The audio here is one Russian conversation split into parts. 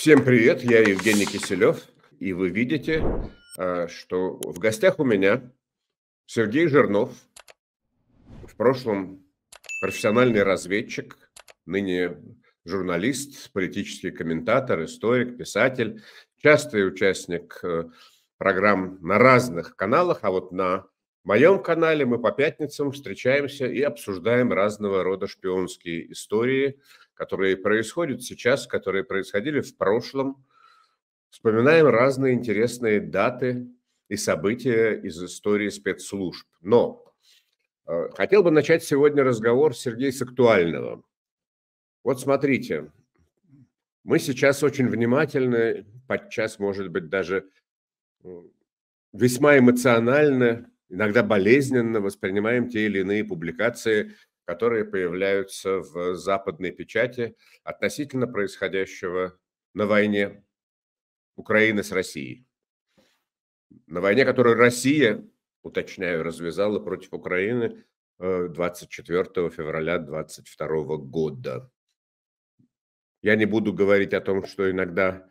Всем привет, я Евгений Киселев, и вы видите, а, что в гостях у меня Сергей Жирнов, в прошлом профессиональный разведчик, ныне журналист, политический комментатор, историк, писатель, частый участник э, программ на разных каналах, а вот на в моем канале мы по пятницам встречаемся и обсуждаем разного рода шпионские истории, которые происходят сейчас, которые происходили в прошлом. Вспоминаем разные интересные даты и события из истории спецслужб. Но э, хотел бы начать сегодня разговор, Сергей, с актуального. Вот смотрите, мы сейчас очень внимательны, подчас, может быть, даже э, весьма эмоционально иногда болезненно воспринимаем те или иные публикации, которые появляются в западной печати относительно происходящего на войне Украины с Россией. На войне, которую Россия, уточняю, развязала против Украины 24 э, февраля 2022 года. Я не буду говорить о том, что иногда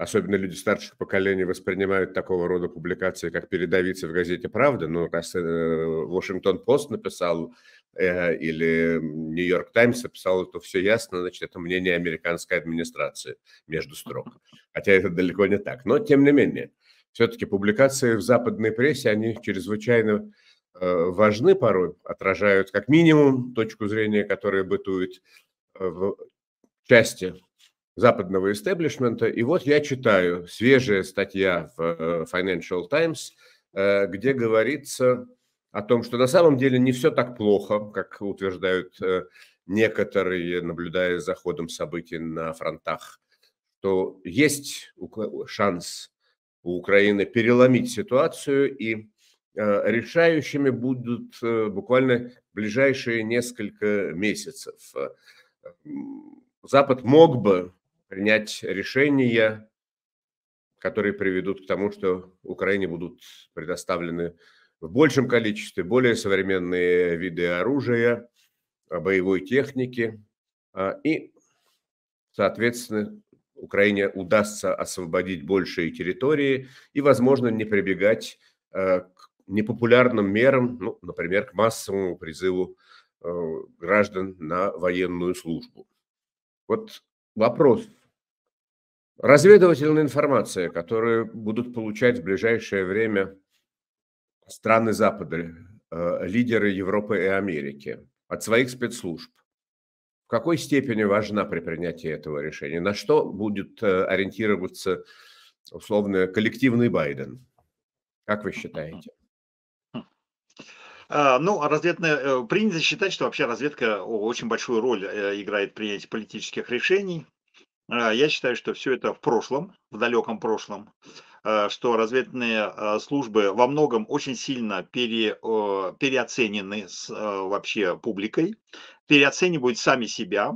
Особенно люди старших поколений воспринимают такого рода публикации, как передовица в газете «Правда». Ну, раз э, Вашингтон-Пост написал э, или Нью-Йорк Таймс написал, то все ясно, значит, это мнение американской администрации между строк. Хотя это далеко не так. Но, тем не менее, все-таки публикации в западной прессе, они чрезвычайно э, важны порой, отражают как минимум точку зрения, которая бытует э, в части западного истеблишмента. И вот я читаю свежая статья в э, Financial Times, э, где говорится о том, что на самом деле не все так плохо, как утверждают э, некоторые, наблюдая за ходом событий на фронтах, то есть шанс у Украины переломить ситуацию, и решающими будут буквально ближайшие несколько месяцев. Запад мог бы принять решения, которые приведут к тому, что Украине будут предоставлены в большем количестве более современные виды оружия, а, боевой техники. А, и, соответственно, Украине удастся освободить большие территории и, возможно, не прибегать а, к непопулярным мерам, ну, например, к массовому призыву э, граждан на военную службу. Вот вопрос, Разведывательная информация, которую будут получать в ближайшее время страны Запада, э, лидеры Европы и Америки, от своих спецслужб. В какой степени важна при принятии этого решения? На что будет э, ориентироваться, условно, коллективный Байден? Как вы считаете? Э, ну, а разведная, принято считать, что вообще разведка очень большую роль играет в принятии политических решений. А, я считаю, что все это в прошлом, в далеком прошлом, а, что разведные а, службы во многом очень сильно пере, переоценены с вообще публикой, переоценивают сами себя,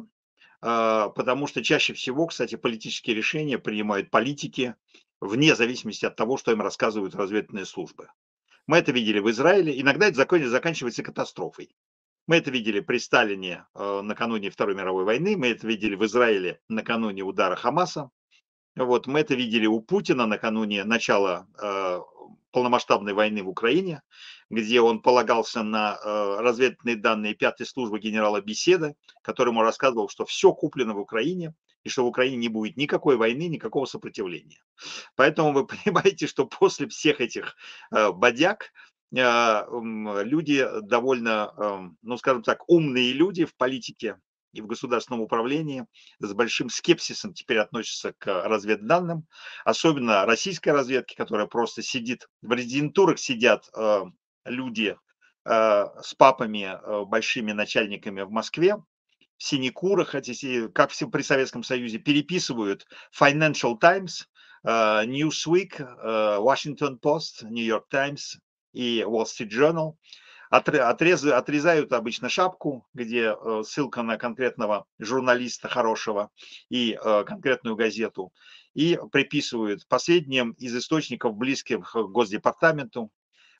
потому что чаще всего, кстати, политические решения принимают политики вне зависимости от того, что им рассказывают разведные службы. Мы это видели в Израиле. Иногда это заканчивается катастрофой. Мы это видели при Сталине э, накануне Второй мировой войны, мы это видели в Израиле накануне удара Хамаса, вот мы это видели у Путина накануне начала э, полномасштабной войны в Украине, где он полагался на э, разведные данные пятой службы генерала Беседы, которому рассказывал, что все куплено в Украине и что в Украине не будет никакой войны, никакого сопротивления. Поэтому вы понимаете, что после всех этих э, бодяг а, люди довольно, эм, ну скажем так, умные люди в политике и в государственном управлении с большим скепсисом теперь относятся к разведданным, особенно российской разведке, которая просто сидит, в резидентурах сидят э, люди э, с папами, э, большими начальниками в Москве, в синекурах, как все при Советском Союзе, переписывают Financial Times, Newsweek, Washington Post, New York Times, и Wall Street Journal. Отрез, отрезают обычно шапку, где э, ссылка на конкретного журналиста хорошего и э, конкретную газету, и приписывают последним из источников, близких к Госдепартаменту,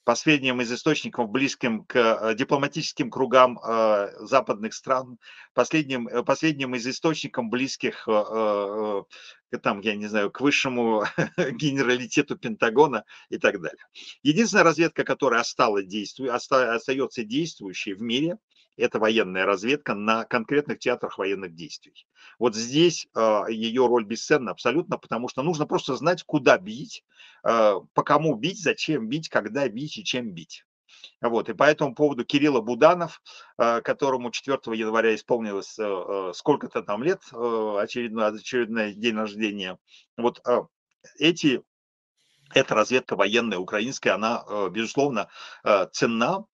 по сведениям из источников, близким к э, дипломатическим кругам э, западных стран, последним, э, последним из источников, близких там, я не знаю, к высшему генералитету Пентагона и так далее. Единственная разведка, которая осталась действу, остается действующей в мире, это военная разведка на конкретных театрах военных действий. Вот здесь а, ее роль бесценна абсолютно, потому что нужно просто знать, куда бить, а, по кому бить, зачем бить, когда бить и чем бить. Вот, и по этому поводу Кирилла Буданов, а, которому 4 января исполнилось сколько-то там лет, очередное очередное день рождения, вот эти эта разведка военная, украинская, она, безусловно, ценна.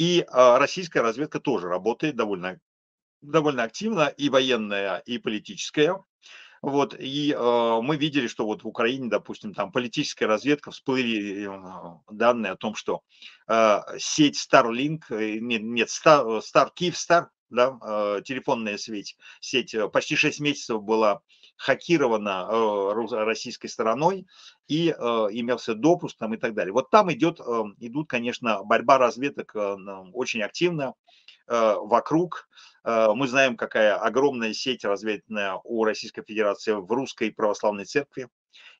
И а, российская разведка тоже работает довольно, довольно активно, и военная, и политическая. Вот, и э, мы видели, что вот в Украине, допустим, там политическая разведка, всплыли э, данные о том, что э, сеть Starlink, э, нет, нет Star, э, Star Kiev, Star, да, э, телефонная сеть, сеть почти 6 месяцев была хакировано э, российской стороной и э, имелся допуск там и так далее. Вот там идет, э, идут, конечно, борьба разведок очень активно вокруг. Мы знаем, какая огромная сеть разведная у Российской Федерации в Русской Православной Церкви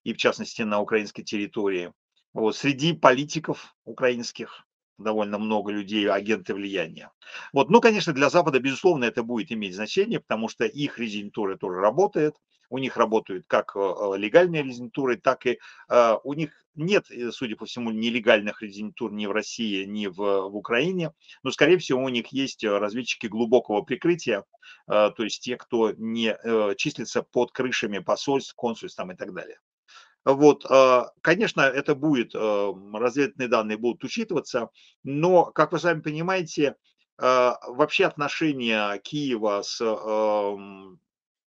и, в частности, на украинской территории. Вот, среди политиков украинских, довольно много людей, агенты влияния. Вот, ну, конечно, для Запада, безусловно, это будет иметь значение, потому что их резидентура тоже работает, у них работают как э, э, легальные резидентуры, так и э, у них нет, судя по всему, нелегальных резидентур ни в России, ни в, в Украине, но, скорее всего, у них есть разведчики глубокого прикрытия, то есть те, кто не числится под крышами посольств, консульств там и так далее. Вот, э, конечно, это будет, э, разведывательные данные будут учитываться, но, как вы сами понимаете, э, вообще отношения Киева с эм,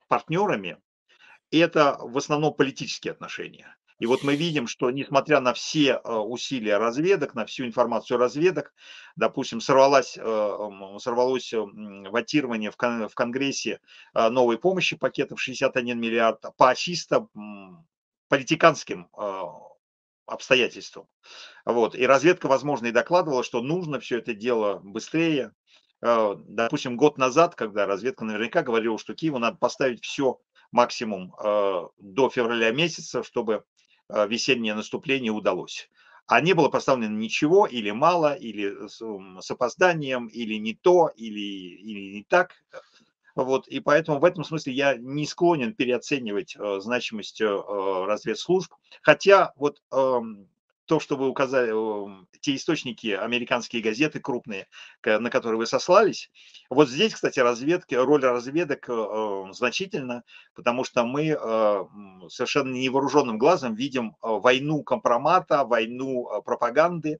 партнерами – это в основном политические отношения. И вот мы видим, что несмотря на все усилия разведок, на всю информацию разведок, допустим, сорвалось, сорвалось ватирование в Конгрессе новой помощи пакетов 61 миллиард по чисто политиканским э, обстоятельствам. Вот. И разведка, возможно, и докладывала, что нужно все это дело быстрее. Э, допустим, год назад, когда разведка наверняка говорила, что Киеву надо поставить все максимум э, до февраля месяца, чтобы весеннее наступление удалось. А не было поставлено ничего, или мало, или с, с опозданием, или не то, или, или не так. Вот, и поэтому в этом смысле я не склонен переоценивать э, значимость э, э разведслужб. Хотя вот э, то, что вы указали, эм, те источники, американские газеты крупные, на которые вы сослались. Вот здесь, кстати, разведки, роль разведок э, э, значительна, потому что мы совершенно невооруженным глазом видим войну компромата, войну пропаганды,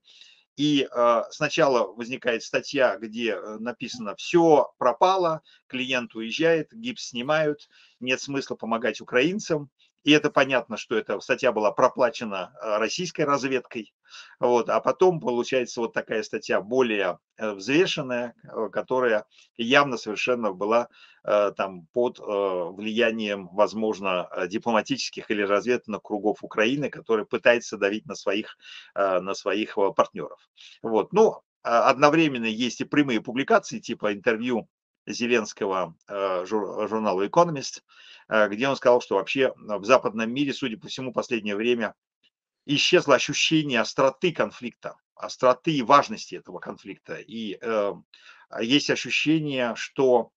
и э, сначала возникает статья, где э, написано «все пропало», клиент уезжает, гипс снимают, нет смысла помогать украинцам, и это понятно, что эта статья была проплачена э, российской разведкой. Вот, а потом получается вот такая статья более э, взвешенная, э, которая явно совершенно была там под влиянием, возможно, дипломатических или разведных кругов Украины, которые пытаются давить на своих, на своих партнеров. Вот. Но ну, а одновременно есть и прямые публикации типа интервью Зеленского журнала «Экономист», Э, где он сказал, что вообще э, в западном мире, судя по всему, последнее время исчезло ощущение остроты конфликта, остроты и важности этого конфликта. И э, есть ощущение, что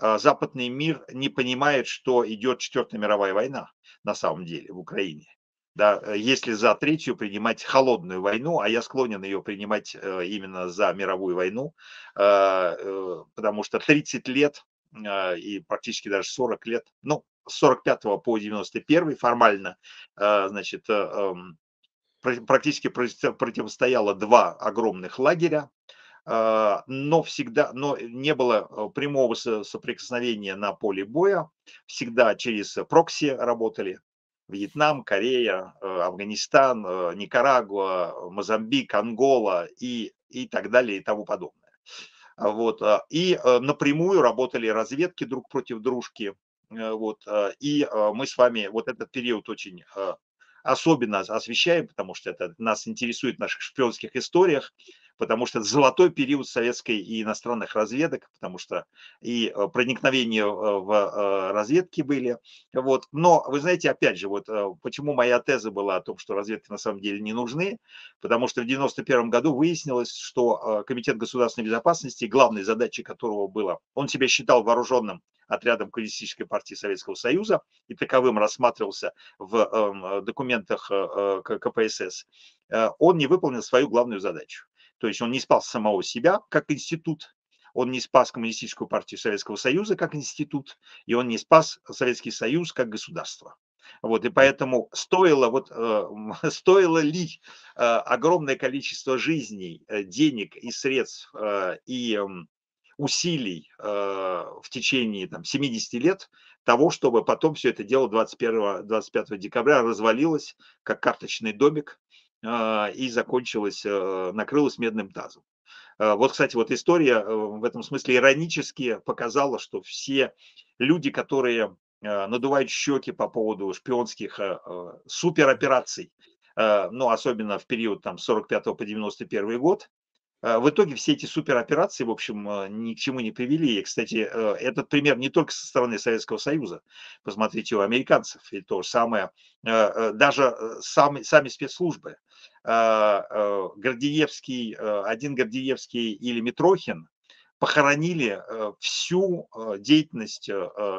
э, западный мир не понимает, что идет Четвертая мировая война на самом деле в Украине. Да, если за третью принимать холодную войну, а я склонен ее принимать именно за мировую войну, потому что 30 лет и практически даже 40 лет, ну, с 45 по 91 формально, э, значит, э, эм, практически противостояло два огромных лагеря, э, но всегда, но не было прямого соприкосновения на поле боя, всегда через прокси работали, Вьетнам, Корея, Афганистан, Никарагуа, Мозамбик, Ангола и, и так далее и тому подобное. Вот. И напрямую работали разведки друг против дружки, Э, вот, э, и э, мы с вами вот этот период очень особенно освещаем, потому что это нас интересует в наших шпионских историях, потому что это золотой период советской и иностранных разведок, потому что и проникновения в разведки были. Вот. Но, вы знаете, опять же, вот почему моя теза была о том, что разведки на самом деле не нужны, потому что в 1991 году выяснилось, что Комитет государственной безопасности, главной задачей которого было, он себя считал вооруженным отрядом Коммунистической партии Советского Союза, и таковым рассматривался в эм, э, документах э, э, КПСС, он не выполнил свою главную задачу. То есть он не спас самого себя как институт, он не спас Коммунистическую партию Советского Союза как институт, и он не спас Советский Союз как государство. Вот, и поэтому стоило, вот, э, стоило ли э, огромное количество жизней, э, денег и средств э, и эм, усилий э, в течение там, 70 лет того, чтобы потом все это дело 21, 25 декабря развалилось, как карточный домик, э, и закончилось, э, накрылось медным тазом. Э, вот, кстати, вот история э, в этом смысле иронически показала, что все люди, которые э, надувают щеки по поводу шпионских суперопераций, ну, особенно в период там 45 по 91 год, Э, в итоге все эти супероперации, в общем, э, ни к чему не привели. И, кстати, э, этот пример не только со стороны Советского Союза. Посмотрите у американцев. И то же самое, даже сами, сами спецслужбы. Гордеевский, один Гордеевский или Митрохин похоронили всю деятельность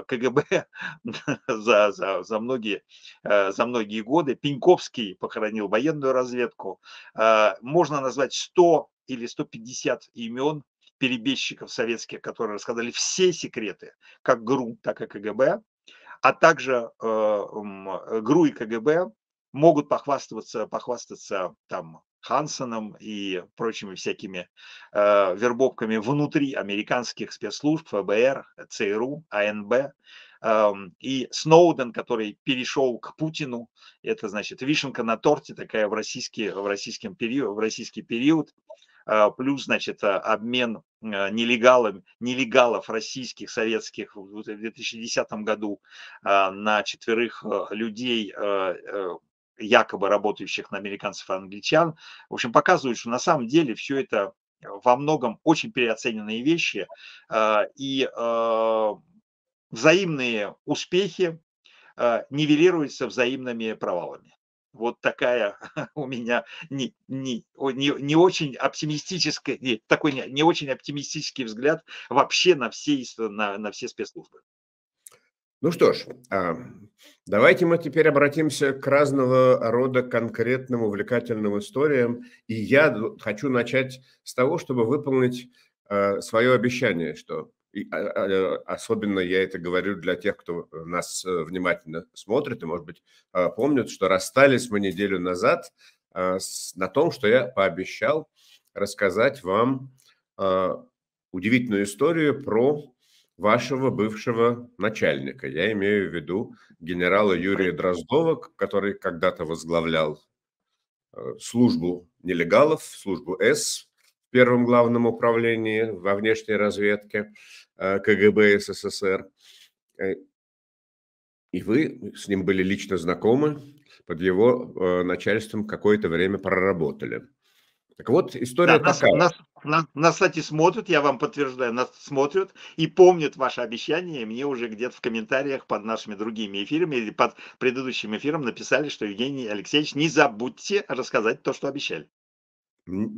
КГБ за, за, за, многие, за многие годы. Пеньковский похоронил военную разведку. Можно назвать 100 или 150 имен перебежчиков советских, которые рассказали все секреты, как ГРУ, так и КГБ, а также э, ГРУ и КГБ могут похвастаться, похвастаться там Хансоном и прочими всякими э, вербовками внутри американских спецслужб, ФБР, ЦРУ, АНБ. Эм, и Сноуден, который перешел к Путину, это значит вишенка на торте такая в российский, в российском период, в российский период. А, плюс, значит, а, обмен а, нелегалов, нелегалов российских, советских в 2010 году на четверых людей, э, якобы работающих на американцев и англичан. В общем, показывают, что на самом деле все это во многом очень переоцененные вещи и взаимные успехи нивелируются взаимными провалами вот такая у меня не, не, не, не очень оптимистическая, не, такой не, не очень оптимистический взгляд вообще на все, на, на все спецслужбы. Ну что ж, а, давайте мы теперь обратимся к разного рода конкретным увлекательным историям. И я хочу начать с того, чтобы выполнить а, свое обещание, что а, а, э, особенно я это говорю для тех, кто э, нас э, внимательно смотрит и, может быть, а, помнит, что расстались мы неделю назад на том, что я пообещал рассказать вам удивительную историю про вашего бывшего начальника. Я имею в виду генерала Юрия Дроздова, который когда-то возглавлял службу нелегалов, службу С, первом главном управлении во внешней разведке э, КГБ СССР. Э, и вы с ним были лично знакомы, под его э, начальством какое-то время проработали. Так вот, история да, такая. Нас, нас, нас, кстати, смотрят, я вам подтверждаю, нас смотрят и помнят ваше обещание. Мне уже где-то в комментариях под нашими другими эфирами или под предыдущим эфиром написали, что Евгений Алексеевич, не забудьте рассказать то, что обещали.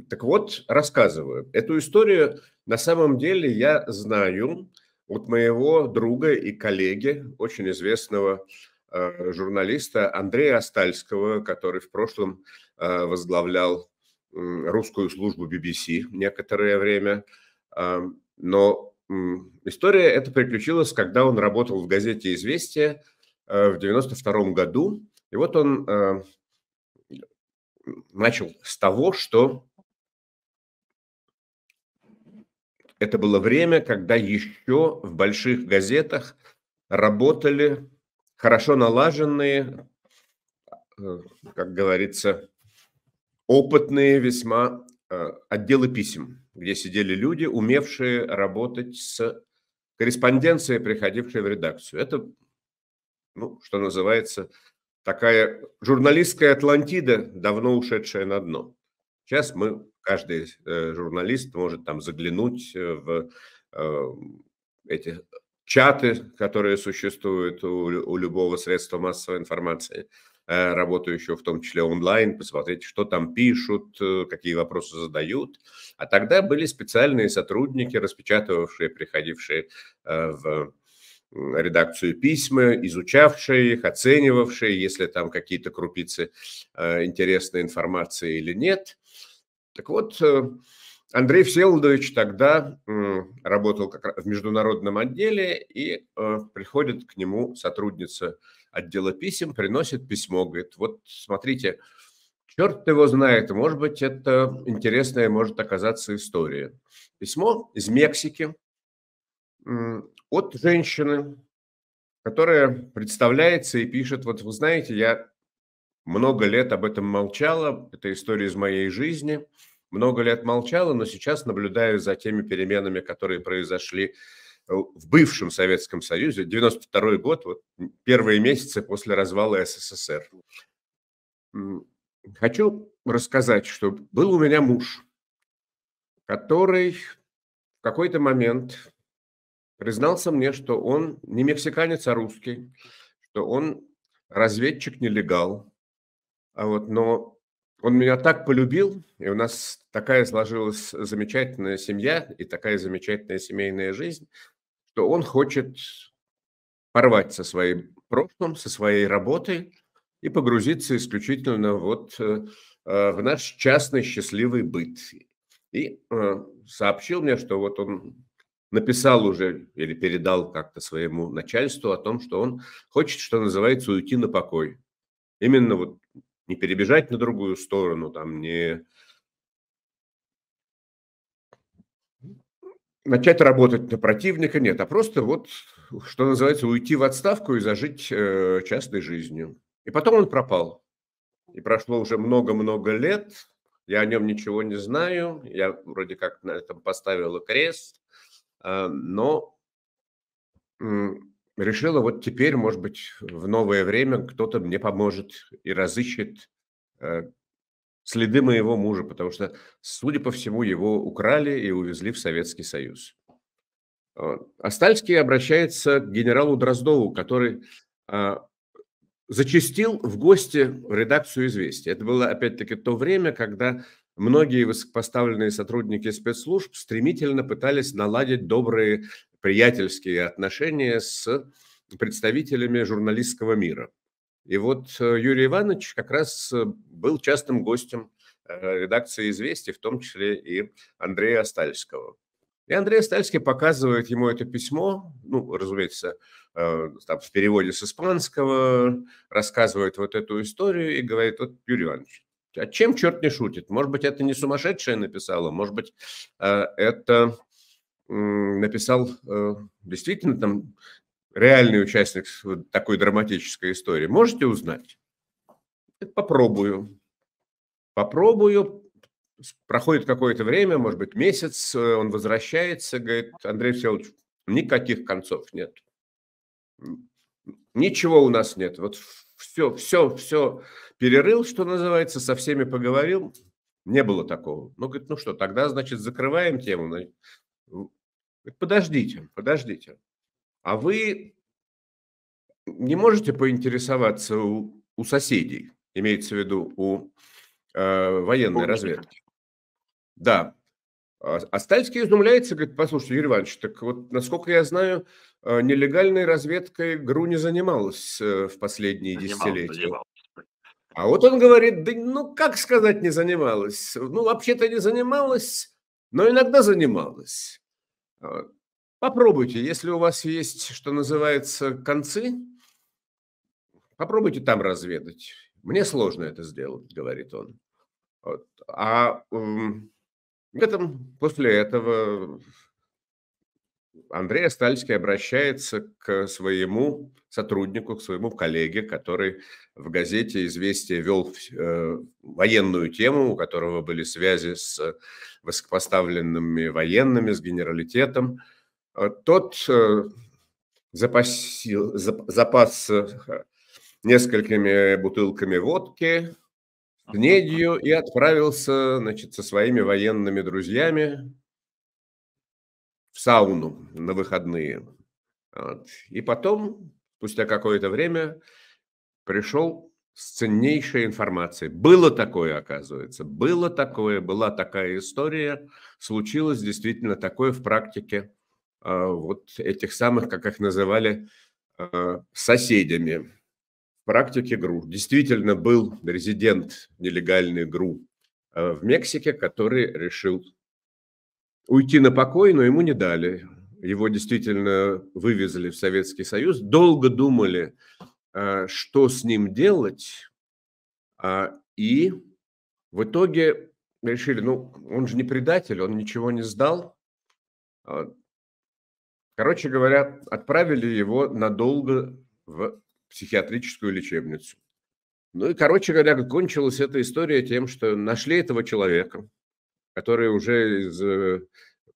Так вот, рассказываю. Эту историю на самом деле я знаю от моего друга и коллеги, очень известного э, журналиста Андрея Остальского, который в прошлом э, возглавлял э, русскую службу BBC некоторое время. Э, но э, история эта приключилась, когда он работал в газете «Известия» э, в 92 году. И вот он э, начал с того, что это было время, когда еще в больших газетах работали хорошо налаженные, э, как говорится, опытные весьма э, отделы писем, где сидели люди, умевшие работать с корреспонденцией, приходившей в редакцию. Это, ну, что называется, такая журналистская Атлантида, давно ушедшая на дно. Сейчас мы, каждый э, журналист может там заглянуть э, в э, эти чаты, которые существуют у, у любого средства массовой информации, работающего в том числе онлайн, посмотреть, что там пишут, какие вопросы задают. А тогда были специальные сотрудники, распечатывавшие, приходившие в редакцию письма, изучавшие их, оценивавшие, если там какие-то крупицы э, интересной информации или нет. Так вот, э, Андрей Всеволодович тогда работал как в международном отделе, и э, приходит к нему сотрудница отдела писем, приносит письмо, говорит, вот смотрите, черт его знает, может быть, это интересная может оказаться история. Письмо из Мексики, от женщины, которая представляется и пишет, вот вы знаете, я много лет об этом молчала, это история из моей жизни, много лет молчала, но сейчас наблюдаю за теми переменами, которые произошли в бывшем Советском Союзе, 92 год, вот первые месяцы после развала СССР. Хочу рассказать, что был у меня муж, который в какой-то момент признался мне, что он не мексиканец, а русский, что он разведчик-нелегал. А вот, но он меня так полюбил, и у нас такая сложилась замечательная семья и такая замечательная семейная жизнь, что он хочет порвать со своим прошлым, со своей работой и погрузиться исключительно вот э, э в наш частный счастливый быт. И э, сообщил мне, что вот он написал уже или передал как-то своему начальству о том, что он хочет, что называется, уйти на покой. Именно вот не перебежать на другую сторону, там не начать работать на противника, нет, а просто вот, что называется, уйти в отставку и зажить э, частной жизнью. И потом он пропал. И прошло уже много-много лет, я о нем ничего не знаю, я вроде как на этом поставил крест, Э, но решила, вот теперь, может быть, в новое время кто-то мне поможет и разыщет э, следы моего мужа, потому что, судя по всему, его украли и увезли в Советский Союз. Э, Остальский обращается к генералу Дроздову, который зачастил в гости в редакцию «Известия». Это было, опять-таки, то время, когда Многие высокопоставленные сотрудники спецслужб стремительно пытались наладить добрые приятельские отношения с представителями журналистского мира. И вот э, Юрий Иванович как раз э, был частым гостем э, редакции «Известий», в том числе и Андрея Остальского. И Андрей Остальский показывает ему это письмо, ну, разумеется, там, в переводе с испанского, рассказывает вот эту историю и говорит, вот, Юрий Иванович, а чем черт не шутит? Может быть, это не сумасшедшая написала, может быть, э, это написал э, действительно там реальный участник такой драматической истории. Можете узнать? Попробую. Попробую. Проходит какое-то время, может быть, месяц, э, он возвращается, говорит, Андрей Всеволодович, никаких концов нет. Ничего у нас нет. Вот все, все, все, перерыл, что называется, со всеми поговорил. Не было такого. Ну, говорит, ну что, тогда, значит, закрываем тему. подождите, подождите. А вы не можете поинтересоваться у, у соседей, имеется в виду у э, военной Помните. разведки? Да. А, а Стальский изумляется, говорит, послушайте, Юрий Иванович, так вот, насколько я знаю, э, нелегальной разведкой ГРУ не занималась э, в последние занимал, десятилетия. Занимал. А вот он говорит, да ну как сказать не занималась? Ну вообще-то не занималась, но иногда занималась. А, попробуйте, если у вас есть, что называется, концы, попробуйте там разведать. Мне сложно это сделать, говорит он. Вот. А в этом, после этого Андрей Остальский обращается к своему сотруднику, к своему коллеге, который в газете «Известия» вел э, военную тему, у которого были связи с высокопоставленными военными, с генералитетом. Э, тот э, запасил, запас несколькими бутылками водки, гнедью и отправился значит, со своими военными друзьями в сауну на выходные. Вот. И потом, спустя какое-то время, пришел с ценнейшей информацией. Было такое, оказывается, было такое, была такая история, случилось действительно такое в практике а, вот этих самых, как их называли, а, соседями. В практике ГРУ действительно был резидент нелегальный ГРУ а, в Мексике, который решил уйти на покой, но ему не дали. Его действительно вывезли в Советский Союз. Долго думали, а, что с ним делать. А, и в итоге решили, ну, он же не предатель, он ничего не сдал. А, короче говоря, отправили его надолго в психиатрическую лечебницу. Ну и, короче говоря, кончилась эта история тем, что нашли этого человека – которые уже из э,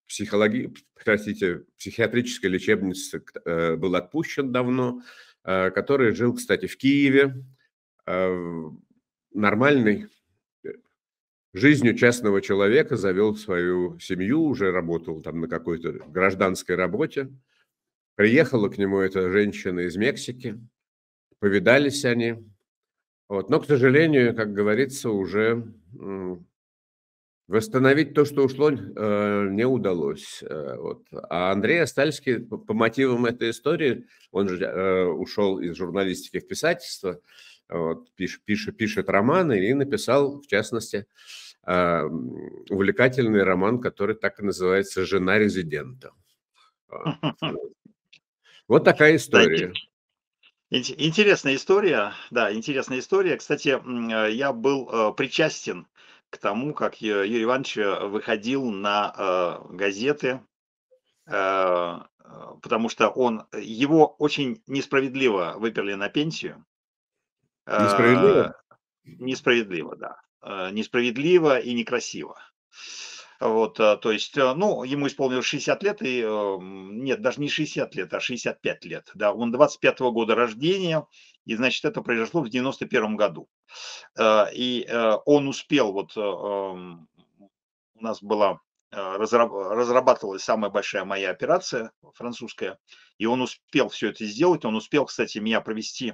психологи... простите, психиатрической лечебницы э, был отпущен давно, э, который жил, кстати, в Киеве, нормальный, жизнью частного человека, завел свою семью, уже работал там на какой-то гражданской работе. Приехала к нему эта женщина из Мексики, повидались они. Вот. Но, к сожалению, как говорится, уже Восстановить то, что ушло, э, не удалось. Э, а Андрей Остальский по мотивам этой истории, он же э, ушел из журналистики в писательство, вот, пишет, пишет, пишет романы и написал, в частности, увлекательный роман, который так и называется «Жена резидента». Вот такая история. Интересная история, да, интересная история. Кстати, я был причастен к тому, как Юрий Иванович э, выходил на э, газеты, э, потому что он его очень несправедливо выперли на пенсию. Несправедливо? Несправедливо, да. Несправедливо и некрасиво. Вот, э, то есть, э, ну, ему исполнилось 60 лет, и э, нет, даже не 60 лет, а 65 лет. Да, он 25 -го года рождения, и, значит, это произошло в 91 году. И он успел, вот эм, у нас была разрабатывалась самая большая моя операция французская, и он успел все это сделать. Он успел, кстати, меня провести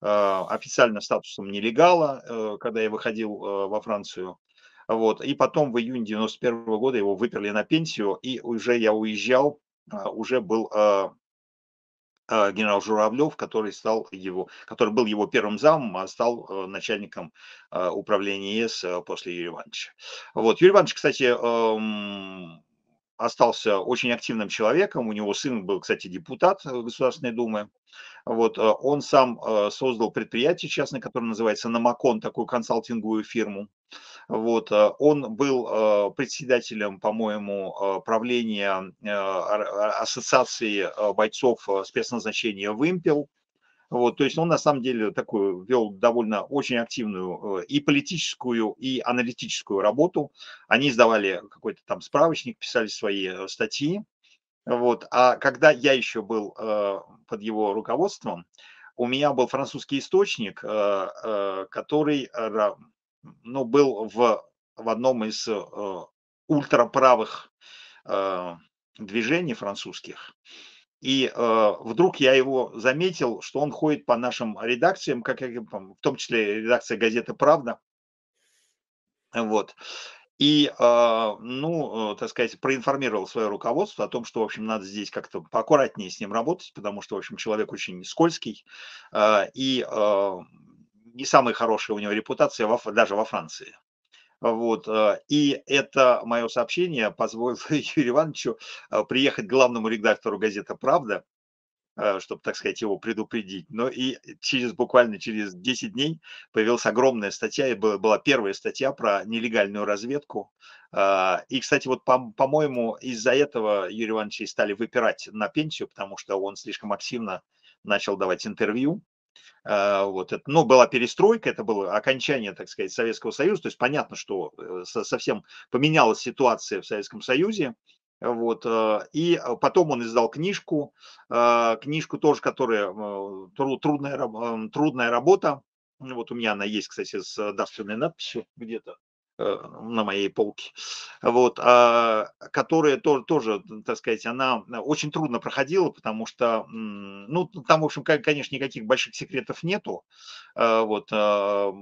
официально статусом нелегала, когда я выходил во Францию. Вот. И потом в июне 91 -го года его выперли на пенсию, и уже я уезжал, а, уже был а, а, генерал Журавлев, который стал его, который был его первым замом, а стал э, начальником управления ЕС э, после Юрия Ивановича. Вот. Юрий Иванович, кстати, эм, остался очень активным человеком. У него сын был, кстати, депутат э, Государственной Думы. Вот, э, он сам э, создал предприятие частное, которое называется «Намакон», такую консалтинговую фирму. Вот, он был председателем, по-моему, правления Ассоциации бойцов спецназначения «Вымпел». Вот, то есть он на самом деле такую вел довольно очень активную э, и политическую, и аналитическую работу. Они издавали какой-то там справочник, писали свои э, статьи. Вот. А когда я еще был э, под его руководством, у меня был французский источник, который ну, был в, в одном из ультраправых движений французских. И э, вдруг я его заметил, что он ходит по нашим редакциям, как я, в том числе редакция газеты «Правда». Вот. И, э, ну, э, так сказать, проинформировал свое руководство о том, что, в общем, надо здесь как-то поаккуратнее с ним работать, потому что, в общем, человек очень скользкий. Э, и э, не самая хорошая у него репутация во, даже во Франции. Вот. Э, и это мое сообщение позволило Юрию Ивановичу э, приехать к главному редактору газеты «Правда», э, чтобы, так сказать, его предупредить. Но и через буквально через 10 дней появилась огромная статья, и была, была первая статья про нелегальную разведку. И, кстати, вот, по- по-моему, из-за этого Юрия Ивановича и стали выпирать на пенсию, потому что он слишком активно начал давать интервью а, вот это, ну, была перестройка, это было окончание, так сказать, Советского Союза. То есть понятно, что э, совсем поменялась ситуация в Советском Союзе. Вот. Э, и а, потом он издал книжку, а, книжку тоже, которая э, трудная, трудная работа. Вот у меня она есть, кстати, с дарственной надписью где-то. Э, на моей полке, вот, а, которая тоже, так сказать, она очень трудно проходила, потому что, ну, там, в общем, конечно, никаких больших секретов нету, э, вот, а,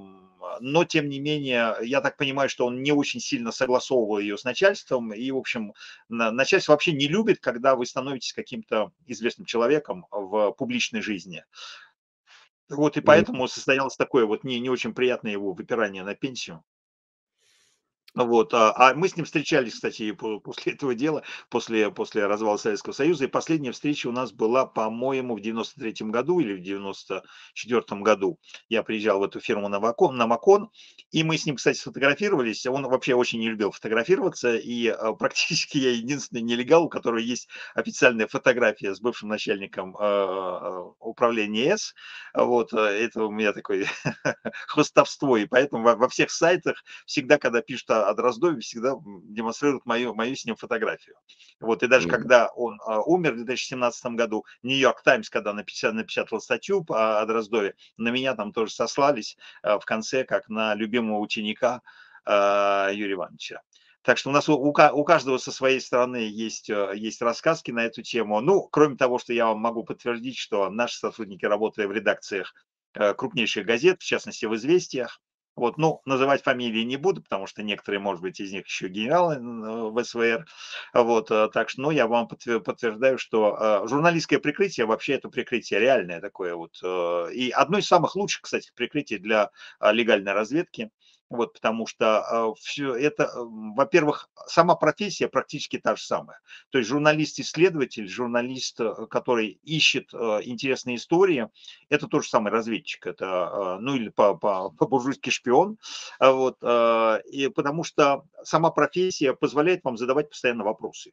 но, тем не менее, я так понимаю, что он не очень сильно согласовывал ее с начальством, и, в общем, начальство вообще не любит, когда вы становитесь каким-то известным человеком в публичной жизни. Вот, и поэтому состоялось такое вот не, не очень приятное его выпирание на пенсию. Вот, а, а мы с ним встречались, кстати, после этого дела, после, после развала Советского Союза, и последняя встреча у нас была, по-моему, в 93 году или в 94 году. Я приезжал в эту фирму на Макон, на Макон, и мы с ним, кстати, сфотографировались. Он вообще очень не любил фотографироваться, и а, практически я единственный нелегал, у которого есть официальная фотография с бывшим начальником а, а, управления С. Вот, это у меня такое хвостовство, и поэтому во, во всех сайтах всегда, когда пишут о а Дроздович всегда демонстрирует мою, мою с ним фотографию. Вот, и даже mm-hmm. когда он а, умер в 2017 году, Нью-Йорк Таймс, когда написал, напечатал статью о, о Дроздове, на меня там тоже сослались а, в конце, как на любимого ученика а, Юрия Ивановича. Так что у нас у, у каждого со своей стороны есть, а, есть рассказки на эту тему. Ну, кроме того, что я вам могу подтвердить, что наши сотрудники работали в редакциях э, крупнейших газет, в частности в «Известиях», вот, ну, называть фамилии не буду, потому что некоторые, может быть, из них еще генералы э, в СВР. Вот, э, так что, ну, я вам подтверждаю, что а, журналистское прикрытие вообще это прикрытие реальное такое вот. Э, и одно из самых лучших, кстати, прикрытий для а, легальной разведки вот, потому что а, все это, а, во-первых, сама профессия практически та же самая. То есть журналист-исследователь, журналист, э, который ищет э, интересные истории, это тот же самый разведчик, это, а, ну или по-буржуйски -по -по шпион, вот, и потому что сама профессия позволяет вам задавать постоянно вопросы.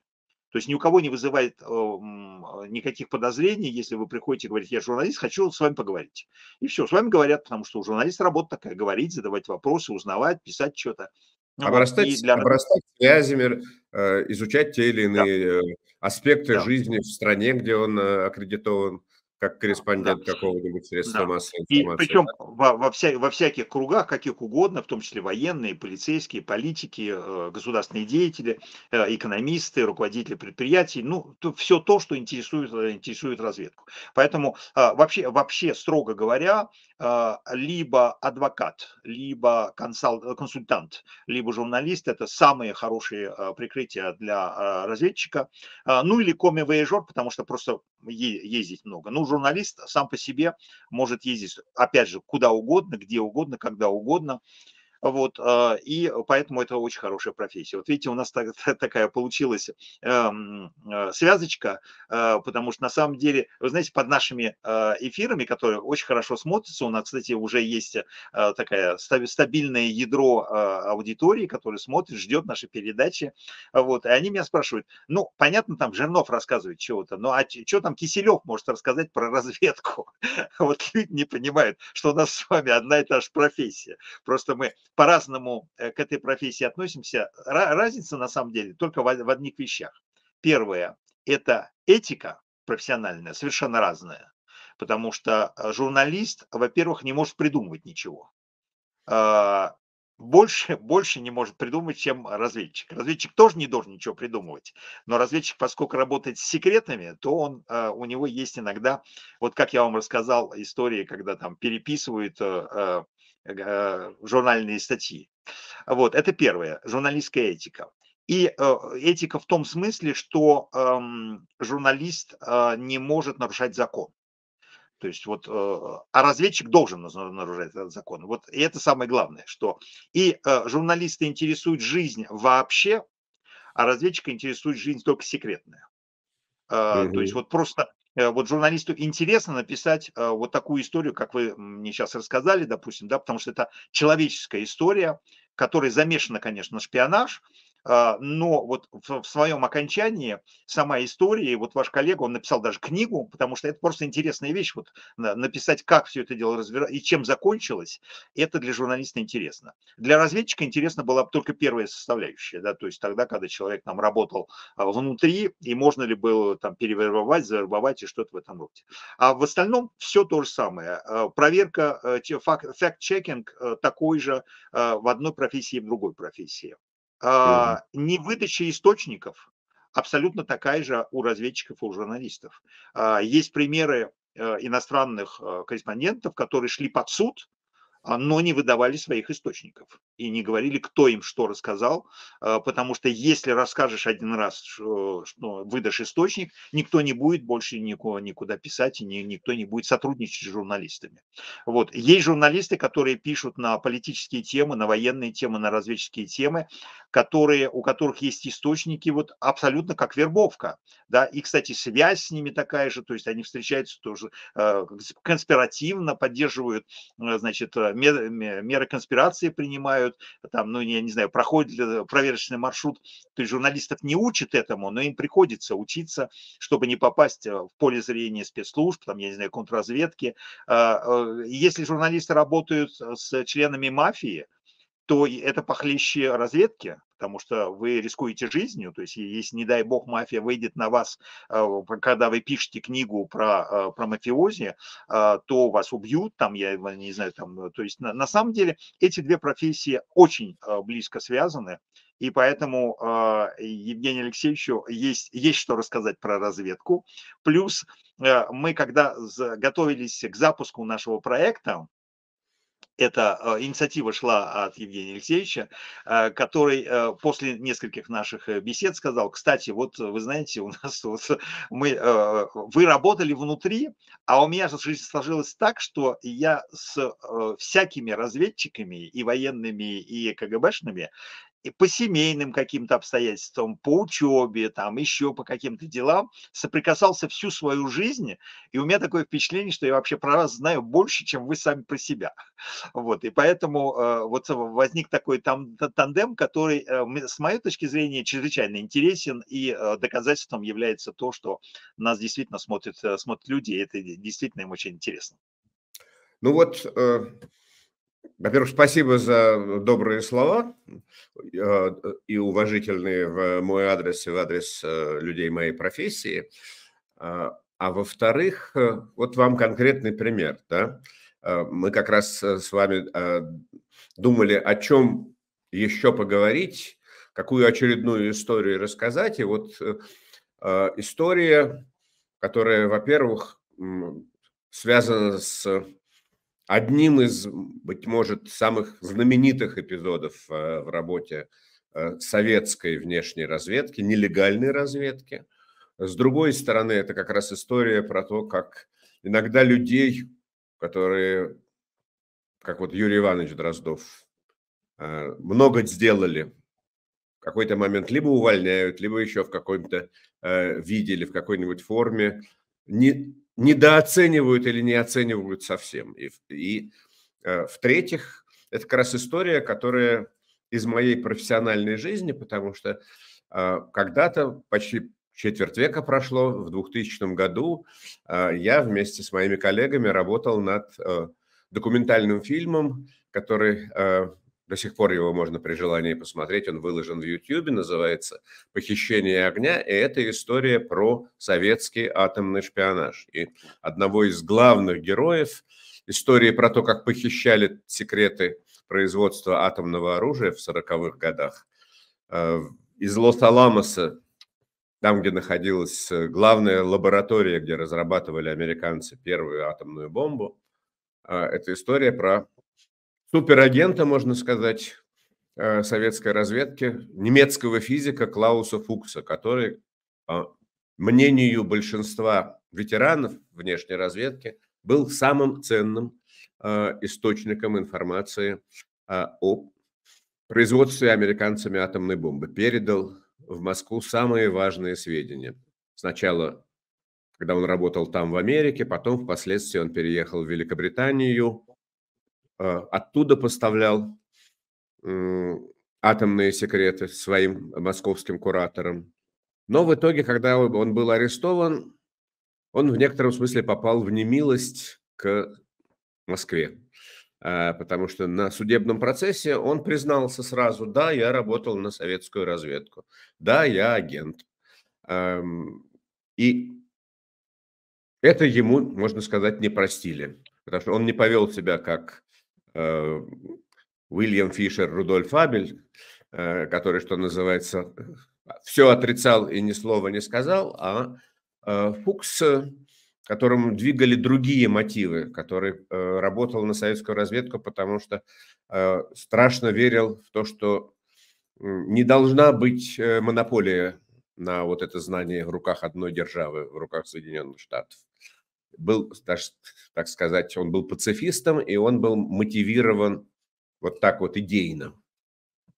То есть ни у кого не вызывает э, а, никаких подозрений, если вы приходите и говорите, я журналист, хочу с вами поговорить. И все, с вами говорят, потому что у журналиста работа такая, говорить, задавать вопросы, узнавать, писать что-то. Ну обрастать, для... обрастать связями, э, изучать те или иные да. Э, аспекты да. жизни в стране, где он аккредитован как корреспондент да. какого-нибудь средства да. массовой информации. И причем во, во, вся, во всяких кругах, каких угодно, в том числе военные, полицейские, политики, э, государственные деятели, э, экономисты, руководители предприятий, ну, то, все то, что интересует, э, интересует разведку. Поэтому э, вообще, вообще, строго говоря, а, либо адвокат, либо э, консультант, либо журналист – это самые хорошие а, прикрытия для а, разведчика. Ну или коми-вояжер, потому что просто ездить много. Ну, журналист сам по себе может ездить, опять же, куда угодно, где угодно, когда угодно. Вот, а, и поэтому это очень хорошая профессия. Вот видите, у нас так, такая получилась эм, э, связочка, э, потому что на самом деле, вы знаете, под нашими э, эфирами, которые очень хорошо смотрятся, у нас, кстати, уже есть такая стабильное ядро аудитории, которая смотрит, ждет наши передачи. Вот, и они меня спрашивают, ну, понятно, там Жернов рассказывает чего-то, но а что там Киселев может рассказать про разведку? Вот люди не понимают, что у нас с вами одна и та же профессия. Просто мы по-разному э, к этой профессии относимся. Разница на самом деле только в одних вещах. Первое – это этика профессиональная, совершенно разная. Потому что э, журналист, во-первых, не может придумывать ничего. А, больше, больше не может придумать, чем разведчик. Разведчик тоже не должен ничего придумывать. Но разведчик, поскольку работает с секретами, то он, э, у него есть иногда, вот как я вам рассказал истории, когда там переписывают Э, журнальные статьи. Вот, это первое, журналистская этика. И э, этика в том смысле, что эм, журналист э, не может нарушать закон. То есть вот, а разведчик должен нарушать этот закон. Вот и это самое главное, что и журналисты интересуют жизнь вообще, а разведчика интересует жизнь только секретная. Угу. То есть вот просто Э, вот журналисту интересно написать э, вот такую историю, как вы мне сейчас рассказали, допустим, да, потому что это человеческая история, которая замешана, конечно, на шпионаж, а, но вот в своем окончании сама история, вот ваш коллега, он написал даже книгу, потому что это просто интересная вещь, вот написать, как все это дело развивалось и чем закончилось, это для журналиста интересно. Для разведчика интересно была только первая составляющая, да, то есть тогда, когда человек там работал а, внутри, и можно ли было там перевербовать, завербовать и что-то в этом роде. А в остальном все то же самое. А, проверка, э, факт-чекинг э, такой же в одной профессии и в другой профессии. А, не невыдача источников абсолютно такая же у разведчиков и у журналистов. А, есть примеры э, иностранных э, корреспондентов, которые шли под суд, а, но не выдавали своих источников и не говорили, кто им что рассказал, а, потому что если расскажешь один раз, что, выдашь источник, никто не будет больше никуда, никуда писать, и ни, никто не будет сотрудничать с журналистами. Вот. Есть журналисты, которые пишут на политические темы, на военные темы, на разведческие темы, которые, у которых есть источники вот абсолютно как вербовка. Да? И, кстати, связь с ними такая же, то есть они встречаются тоже а, конспиративно, поддерживают а, значит, меры конспирации принимают, читают, там, ну, я не знаю, проходит проверочный маршрут. То есть журналистов не учат этому, но им приходится учиться, чтобы не попасть э, в поле зрения спецслужб, там, я не знаю, контрразведки. А, э, если журналисты работают э, с членами мафии, то это похлеще разведки, потому что вы рискуете жизнью, то есть если, не дай бог, мафия выйдет на вас, а, когда вы пишете книгу про, а, про мафиози, а, то вас убьют, там, я не знаю, там, то есть на, на самом деле эти две профессии очень близко связаны, и поэтому Евгению Алексеевичу есть, есть что рассказать про разведку. Плюс мы, когда готовились к запуску нашего проекта, эта э, инициатива шла от Евгения Алексеевича, э, который э, после нескольких наших бесед сказал, кстати, вот вы знаете, у нас вот мы, вы работали внутри, а у меня жизнь сложилась так, что я с всякими разведчиками и военными, и КГБшными по семейным каким-то обстоятельствам, по учебе, там еще по каким-то делам, соприкасался всю свою жизнь, и у меня такое впечатление, что я вообще про вас знаю больше, чем вы сами про себя. Вот, и поэтому э, вот возник такой там тандем, который, э, с моей точки зрения, чрезвычайно интересен, и э, доказательством является то, что нас действительно смотрят, смотрят люди, и это действительно им очень интересно. Ну вот, во-первых, спасибо за добрые слова э, и уважительные в мой адрес и в адрес э, людей моей профессии. А, а во-вторых, э, вот вам конкретный пример. Да? Мы как раз с вами думали, о чем еще поговорить, какую очередную историю рассказать. И вот история, которая, во-первых, связана с одним из, быть может, самых знаменитых эпизодов э, в работе э, советской внешней разведки, нелегальной разведки. С другой стороны, это как раз история про то, как иногда людей, которые, как вот Юрий Иванович Дроздов, э, много сделали, в какой-то момент либо увольняют, либо еще в каком-то виде или в какой-нибудь форме, не, недооценивают или не оценивают совсем. И, и э, в-третьих, это как раз история, которая из моей профессиональной жизни, потому что э, когда-то, почти четверть века прошло, в 2000 году э, я вместе с моими коллегами работал над э, документальным фильмом, который э, до сих пор его можно при желании посмотреть. Он выложен в YouTube, называется «Похищение огня». И это история про советский атомный шпионаж. И одного из главных героев истории про то, как похищали секреты производства атомного оружия в 40-х годах. Э, из Лос-Аламоса, там, где находилась э, главная лаборатория, где разрабатывали американцы первую атомную бомбу, а, это история про суперагента, можно сказать, э, советской разведки, немецкого физика Клауса Фукса, который, по а, мнению большинства ветеранов внешней разведки, был самым ценным э, источником информации э, о производстве американцами атомной бомбы. Передал в Москву самые важные сведения. Сначала, когда он работал там в Америке, потом впоследствии он переехал в Великобританию – Э, оттуда поставлял атомные секреты своим московским кураторам. Но в итоге, когда он был арестован, он в некотором смысле попал в немилость к Москве, э, потому что на судебном процессе он признался сразу, да, я работал на советскую разведку, да, я агент. Эм, и это ему, можно сказать, не простили, потому что он не повел себя как Э, Уильям Фишер, Рудольф Абель, э, который, что называется, все отрицал и ни слова не сказал, а э, Фукс, которым двигали другие мотивы, который работал на советскую разведку, потому что страшно верил в то, что не должна быть монополия на вот это знание в руках одной державы, в руках Соединенных Штатов был, так сказать, он был пацифистом, и он был мотивирован вот так вот идейно,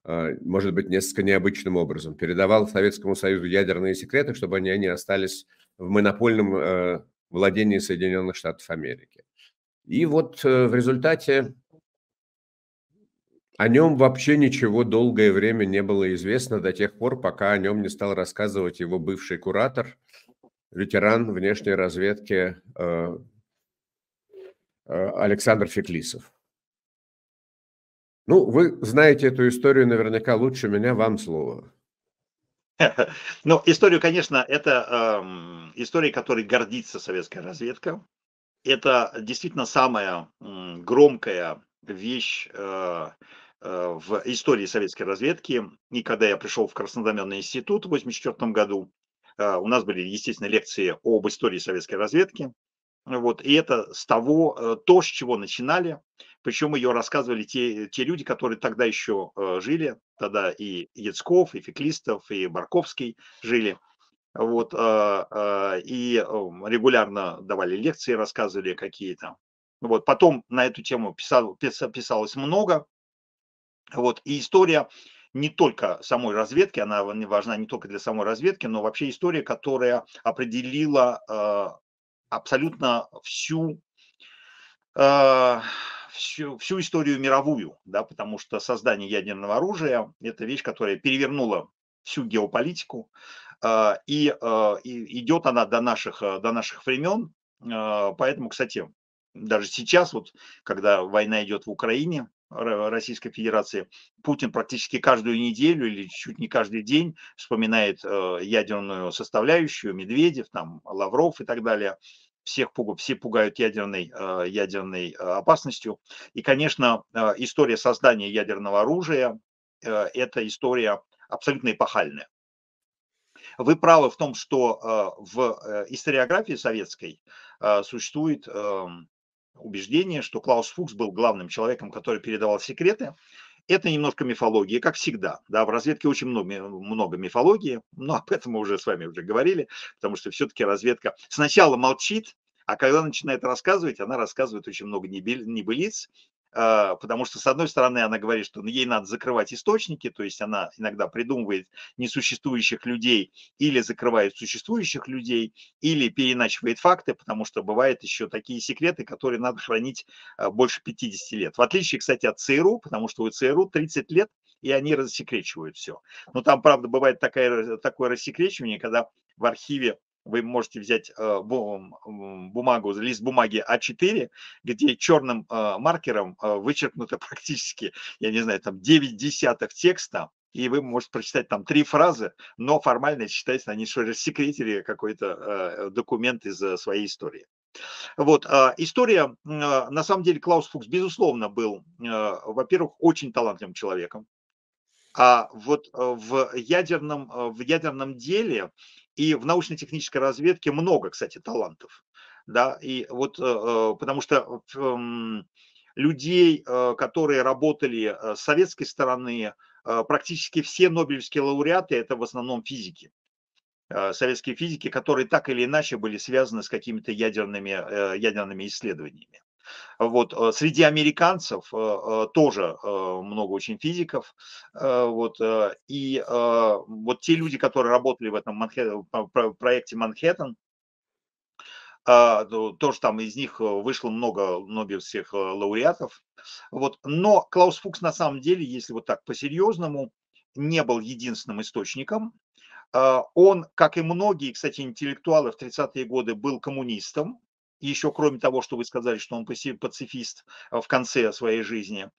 а, может быть, несколько необычным образом. Передавал Советскому Союзу ядерные секреты, чтобы они, они остались в монопольном э, владении Соединенных Штатов Америки. И вот э, в результате о нем вообще ничего долгое время не было известно до тех пор, пока о нем не стал рассказывать его бывший куратор – ветеран внешней разведки э, э, Александр Феклисов. Ну, вы знаете эту историю наверняка лучше меня, вам слово. Ну, историю, конечно, это эм, история, которой гордится советская разведка. Это действительно самая м, громкая вещь э, э, в истории советской разведки. И когда я пришел в Краснодарный институт в 1984 году, а, у нас были, естественно, лекции об истории советской разведки. Вот, и это с того, э, то, с чего начинали, причем ее рассказывали те, те люди, которые тогда еще э, жили, тогда и Яцков, и Феклистов, и Барковский жили. Вот, а, а, и эм, регулярно давали лекции, рассказывали какие-то. Вот, потом на эту тему писал, писалось много. Вот, и история не только самой разведки, она важна не только для самой разведки, но вообще история, которая определила э, абсолютно всю э, всю, всю историю мировую, да, потому что создание ядерного оружия – это вещь, которая перевернула всю геополитику, э, и, э, и идет она до наших, э, до наших времен, э, поэтому, кстати, даже сейчас, вот, когда война идет в Украине, Российской Федерации, Путин практически каждую неделю или чуть не каждый день вспоминает э, ядерную составляющую, Медведев, там, Лавров и так далее. Всех пугают, все пугают ядерной, э, ядерной э, опасностью. И, конечно, история создания ядерного оружия – это история абсолютно эпохальная. Вы правы в том, что в историографии советской существует эм, убеждение, что Клаус Фукс был главным человеком, который передавал секреты. Это немножко мифология, как всегда. Да, в разведке очень много, много мифологии, но об этом мы уже с вами уже говорили, потому что все-таки разведка сначала молчит, а когда начинает рассказывать, она рассказывает очень много небылиц, а, потому что, с одной стороны, она говорит, что ну, ей надо закрывать источники, то есть она иногда придумывает несуществующих людей или закрывает существующих людей, или переначивает факты, потому что бывают еще такие секреты, которые надо хранить а, больше 50 лет. В отличие, кстати, от ЦРУ, потому что у ЦРУ 30 лет, и они рассекречивают все. Но там, правда, бывает такая, такое рассекречивание, когда в архиве вы можете взять э, бумагу, лист бумаги А4, где черным э, маркером э, вычеркнуто практически, я не знаю, там 9 десятых текста, и вы можете прочитать там три фразы, но формально считается, они что рассекретили какой-то документ из своей истории. Вот, а, история, на самом деле, Клаус Фукс, безусловно, был, во-первых, очень талантливым человеком, а вот в ядерном, в ядерном деле и в научно-технической разведке много, кстати, талантов. Да, и вот э, э, потому что э, людей, которые работали с советской стороны, практически все нобелевские лауреаты – это в основном физики советские физики, которые так или иначе были связаны с какими-то ядерными, ядерными исследованиями. Вот, э, среди американцев э, э, тоже много очень физиков. Вот, и вот те люди, которые работали в этом Манхэт... проекте «Манхэттен», а, тоже там из них вышло много, много всех лауреатов. Вот. Но Клаус Фукс на самом деле, если вот так по-серьезному, не был единственным источником. А, он, как и многие, кстати, интеллектуалы в 30-е годы был коммунистом, еще кроме того, что вы сказали, что он пацифист э, в конце своей жизни.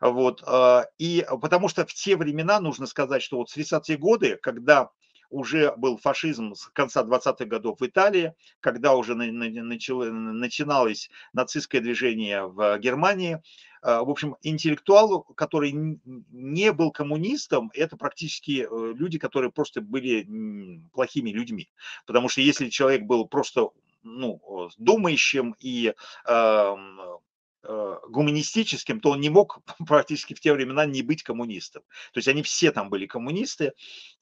Вот. Э, и э, потому что в те времена, нужно сказать, что вот в 30-е годы, когда уже был фашизм с конца 20-х годов в Италии, когда уже начиналось нацистское движение в Германии. В общем, интеллектуал, который не был коммунистом, это практически люди, которые просто были плохими людьми. Потому что если человек был просто ну, э, думающим и эм, Э, гуманистическим, то он не мог практически в те времена не быть коммунистом. То есть они все там были коммунисты.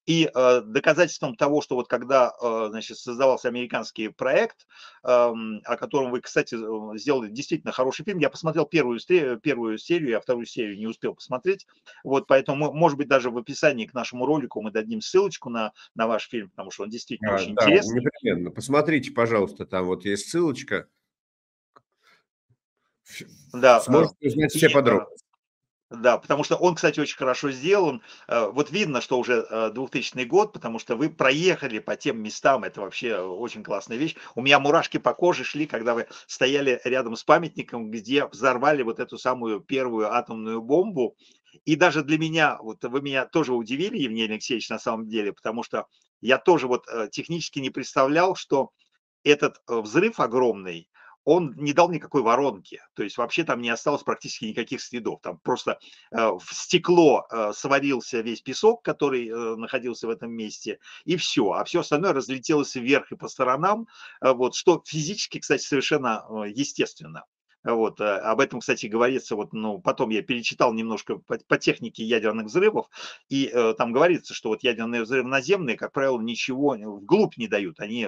И э, доказательством того, что вот когда э, значит, создавался американский проект, э, о котором вы, кстати, э, сделали действительно хороший фильм, я посмотрел первую, первую серию, я вторую серию не успел посмотреть, вот поэтому, может быть, даже в описании к нашему ролику мы дадим ссылочку на, на ваш фильм, потому что он действительно а, очень да, интересный. Непременно. Посмотрите, пожалуйста, там вот есть ссылочка – да, э, Сможете узнать все э, подробности. Да, потому что он, кстати, очень хорошо сделан. Э, вот видно, что уже 2000 год, потому что вы проехали по тем местам, это вообще очень классная вещь. У меня мурашки по коже шли, когда вы стояли рядом с памятником, где взорвали вот эту самую первую атомную бомбу. И даже для меня, вот вы меня тоже удивили, Евгений Алексеевич, на самом деле, потому что я тоже вот технически не представлял, что этот взрыв огромный, он не дал никакой воронки, то есть вообще там не осталось практически никаких следов, там просто э, в стекло э, сварился весь песок, который э, находился в этом месте, и все, а все остальное разлетелось вверх и по сторонам, вот, что физически, кстати, совершенно естественно. Вот, об этом, кстати, говорится, вот, ну, потом я перечитал немножко по, по технике ядерных взрывов, и э, там говорится, что вот ядерные взрывы наземные, как правило, ничего вглубь не дают, они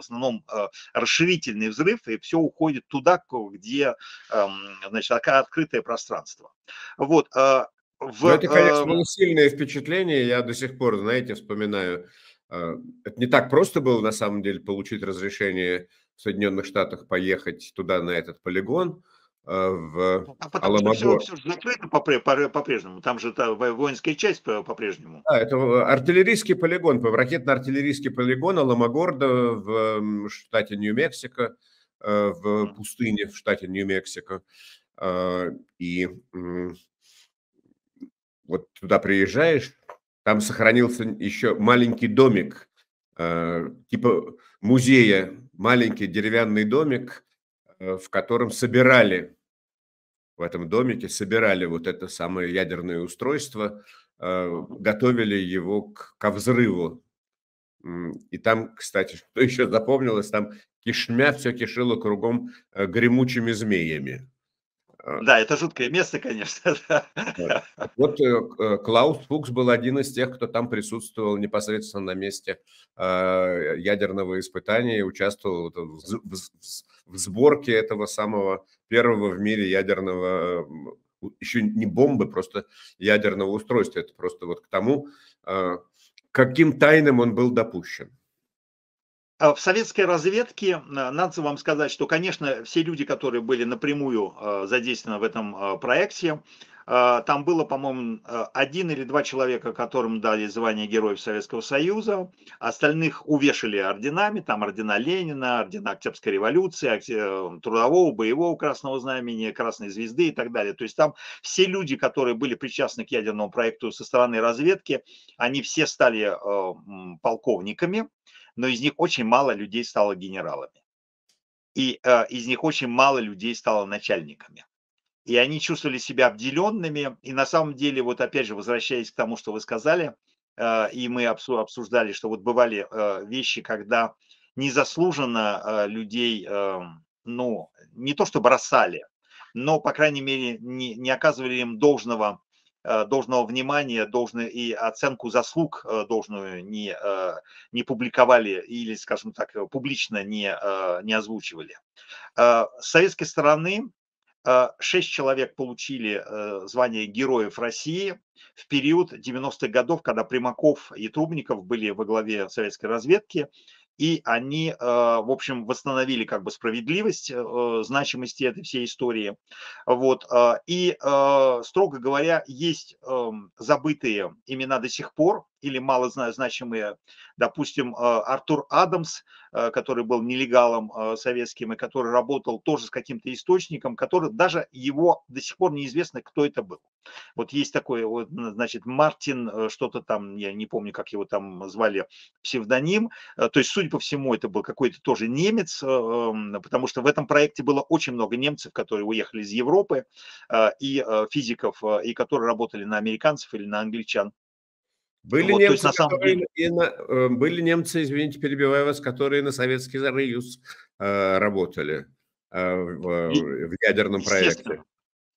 в основном э, расширительный взрыв, и все уходит туда, где эм, значит, открытое пространство. Вот, э, в... Ну, это, конечно, эм, было сильное впечатление. Я до сих пор, знаете, вспоминаю. Э, это не так просто было, на самом деле, получить разрешение в Соединенных Штатах поехать туда, на этот полигон. Э, в а потому что все, закрыто по-прежнему, там же воинская часть по-прежнему. Да, это э, артиллерийский полигон, ракетно-артиллерийский полигон Аламагорда в штате Нью-Мексико, э, в пустыне в штате Нью-Мексико. И вот туда приезжаешь, там сохранился еще маленький домик, типа музея, маленький деревянный домик – Э, в котором собирали, в этом домике собирали вот это самое ядерное устройство, э, готовили его к, ко взрыву. И там, кстати, что еще запомнилось, там кишмя все кишило кругом э, гремучими змеями. Э, да, это жуткое место, конечно. Вот э, э, Клаус Фукс был один из тех, кто там присутствовал непосредственно на месте ядерного испытания и участвовал в сборке этого самого первого в мире ядерного еще не бомбы, просто ядерного устройства. Это просто вот к тому, каким тайным он был допущен. А в советской разведке, э, надо вам сказать, что, конечно, все люди, которые были напрямую э, задействованы в этом э, проекте, там было, по-моему, один или два человека, которым дали звание Героев Советского Союза. Остальных увешали орденами, там ордена Ленина, ордена Октябрьской революции, Трудового, Боевого Красного Знамени, Красной Звезды и так далее. То есть там все люди, которые были причастны к ядерному проекту со стороны разведки, они все стали полковниками но из них очень мало людей стало генералами. И э, из них очень мало людей стало начальниками. И они чувствовали себя обделенными. И на самом деле, вот опять же, возвращаясь к тому, что вы сказали, э, и мы обсуждали, что вот бывали э, вещи, когда незаслуженно э, людей, э, ну, не то что бросали, но, по крайней мере, не, не оказывали им должного Э, должного внимания, должную и оценку заслуг э, должную не, э, не публиковали или, скажем так, публично не, не озвучивали. С советской стороны шесть человек получили звание Героев России в период 90-х годов, когда Примаков и Трубников были во главе советской разведки и они, э, в общем, восстановили как бы справедливость, э, э, значимости этой всей истории. Вот. И, строго говоря, есть эм, забытые имена до сих пор, или малозначимые. Допустим, э, Артур Адамс, э, который был нелегалом э, советским и который работал тоже с каким-то источником, который даже его до сих пор неизвестно, кто это был. Вот есть такой, вот, значит, Мартин, что-то там, я не помню, как его там звали, псевдоним. То есть, судя по всему, это был какой-то тоже немец, эм, потому что в этом проекте было очень много немцев, которые уехали из Европы, и физиков, и которые работали на американцев или на англичан. Ну были, вот, немцы, есть, самом деле... на, э, были немцы, извините, перебиваю вас, которые на Советский Союз э, работали э, в, э, в ядерном проекте.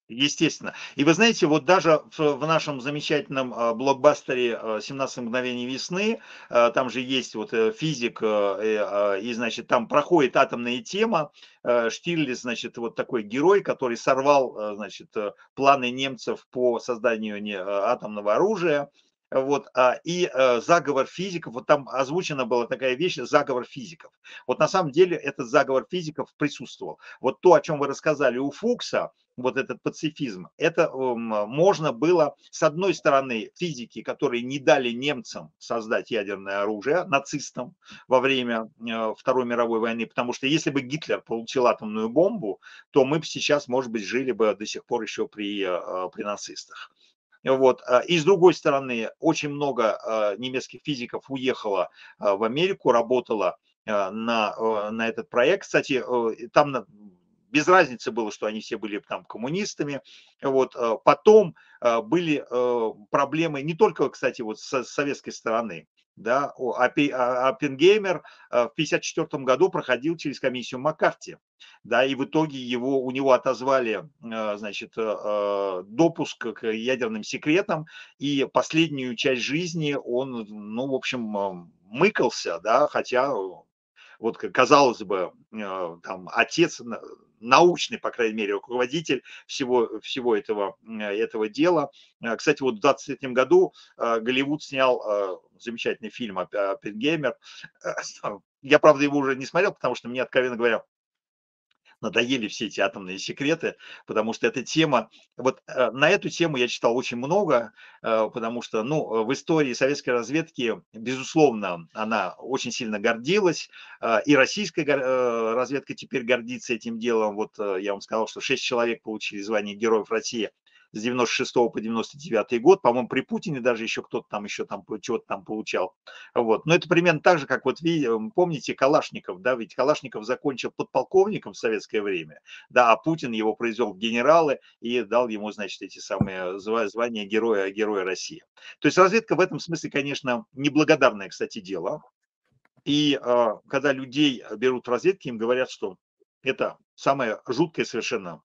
Естественно. И вы знаете, вот даже в нашем замечательном э, блокбастере «17 мгновений весны», там же есть вот физик, и, значит, там проходит атомная тема, Штирлиц, значит, вот такой герой, который сорвал, значит, планы немцев по созданию атомного оружия, вот, а, и э, заговор физиков, вот там озвучена была такая вещь, заговор физиков. Вот на самом деле этот заговор физиков присутствовал. Вот то, о чем вы рассказали у Фукса, вот этот пацифизм, это можно было, с одной стороны, физики, которые не дали немцам создать ядерное оружие, нацистам во время э, Второй мировой войны, потому что если бы Гитлер получил атомную бомбу, то мы бы сейчас, может быть, жили бы до сих пор еще при, э, при нацистах. Вот. А, и с другой стороны, очень много а, немецких физиков уехало а, в Америку, работало на, на этот проект. Кстати, там без разницы было, что они все были там коммунистами. Вот. Потом были проблемы не только, кстати, вот с советской стороны, да, а а, Оппенгеймер э, в 1954 году проходил через комиссию Маккарти, да, и в итоге его, у него отозвали, э, значит, э, допуск к ядерным секретам, и последнюю часть жизни он, ну, в общем, мыкался, да, хотя, вот казалось бы, там, отец научный, по крайней мере, руководитель всего, всего этого, э, этого дела. Э, кстати, вот в 2023 году э, Голливуд снял замечательный фильм «Оппенгеймер». Я, правда, его уже не смотрел, потому что мне, откровенно говоря, надоели все эти атомные секреты, потому что эта тема, вот э, на эту тему я читал очень много, э, потому что, ну, в истории советской разведки, безусловно, она очень сильно гордилась, э, и российская разведка теперь гордится этим делом, вот я вам сказал, что шесть человек получили звание Героев России, с 96 по 99 год, по-моему, при Путине даже еще кто-то там еще там чего-то там получал. Вот. Но это примерно так же, как вот видите, э, помните Калашников, да, ведь Калашников закончил подполковником в советское время, да, а Путин его произвел в генералы и дал ему, значит, эти самые э, звания героя, героя России. То есть разведка в этом смысле, конечно, неблагодарное, кстати, дело. И э, когда людей берут в разведки, им говорят, что это самое жуткое совершенно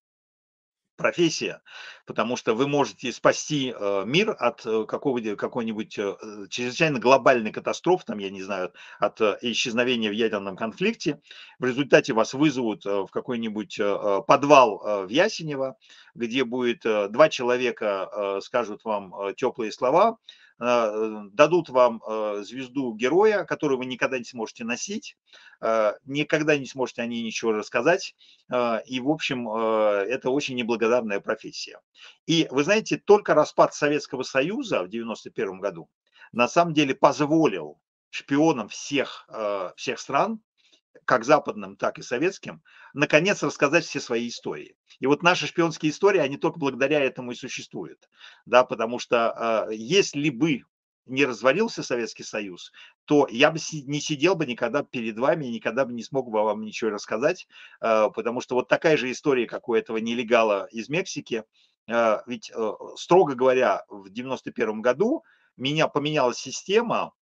профессия, потому что вы можете спасти э, мир от э, какой-нибудь э, чрезвычайно глобальной катастрофы, там, я не знаю, от исчезновения в ядерном конфликте. В результате вас вызовут в какой-нибудь подвал в Ясенево, где будет два человека, скажут вам теплые слова, Э, дадут вам э, звезду героя, которую вы никогда не сможете носить, э, никогда не сможете о ней ничего рассказать. И, в общем, это очень неблагодарная профессия. И, вы знаете, только распад Советского Союза в 1991 году на самом деле позволил шпионам всех, всех стран как западным, так и советским, наконец рассказать все свои истории. И вот наши шпионские истории, они только благодаря этому и существуют. Да, потому что э, если бы не развалился Советский Союз, то я бы не сидел бы никогда перед вами, никогда бы не смог бы вам ничего рассказать, э, потому что вот такая же история, как у этого нелегала из Мексики, э, ведь, э, строго говоря, в 91 году меня поменяла система,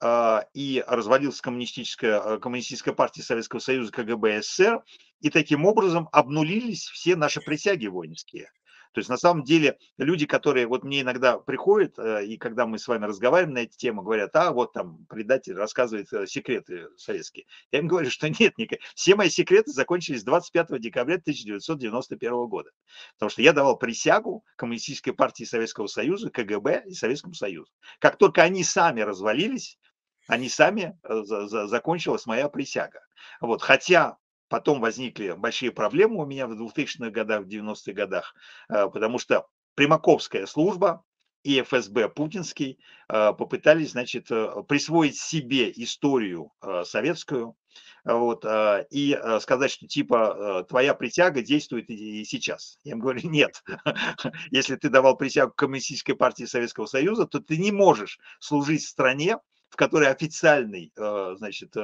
а, и развалилась коммунистическая, а, коммунистическая партия Советского Союза КГБ СССР, и таким образом обнулились все наши присяги воинские. То есть на самом деле люди, которые вот мне иногда приходят, э, и когда мы с вами разговариваем на эти темы, говорят, а вот там предатель рассказывает э, секреты советские. Я им говорю, что нет, Ника, все мои секреты закончились 25 декабря 1991 года. Потому что я давал присягу Коммунистической партии Советского Союза, КГБ и Советскому Союзу. Как только они сами развалились, они сами, э, за, за, закончилась моя присяга. Вот, хотя Потом возникли большие проблемы у меня в 2000-х годах, в 90-х годах, э, потому что Примаковская служба и ФСБ путинский э, попытались, значит, э, присвоить себе историю советскую, вот, и сказать, что типа твоя притяга действует и сейчас. Я им говорю, нет, если ты давал присягу Коммунистической партии Советского Союза, то ты не можешь служить стране, в которой официальный, значит,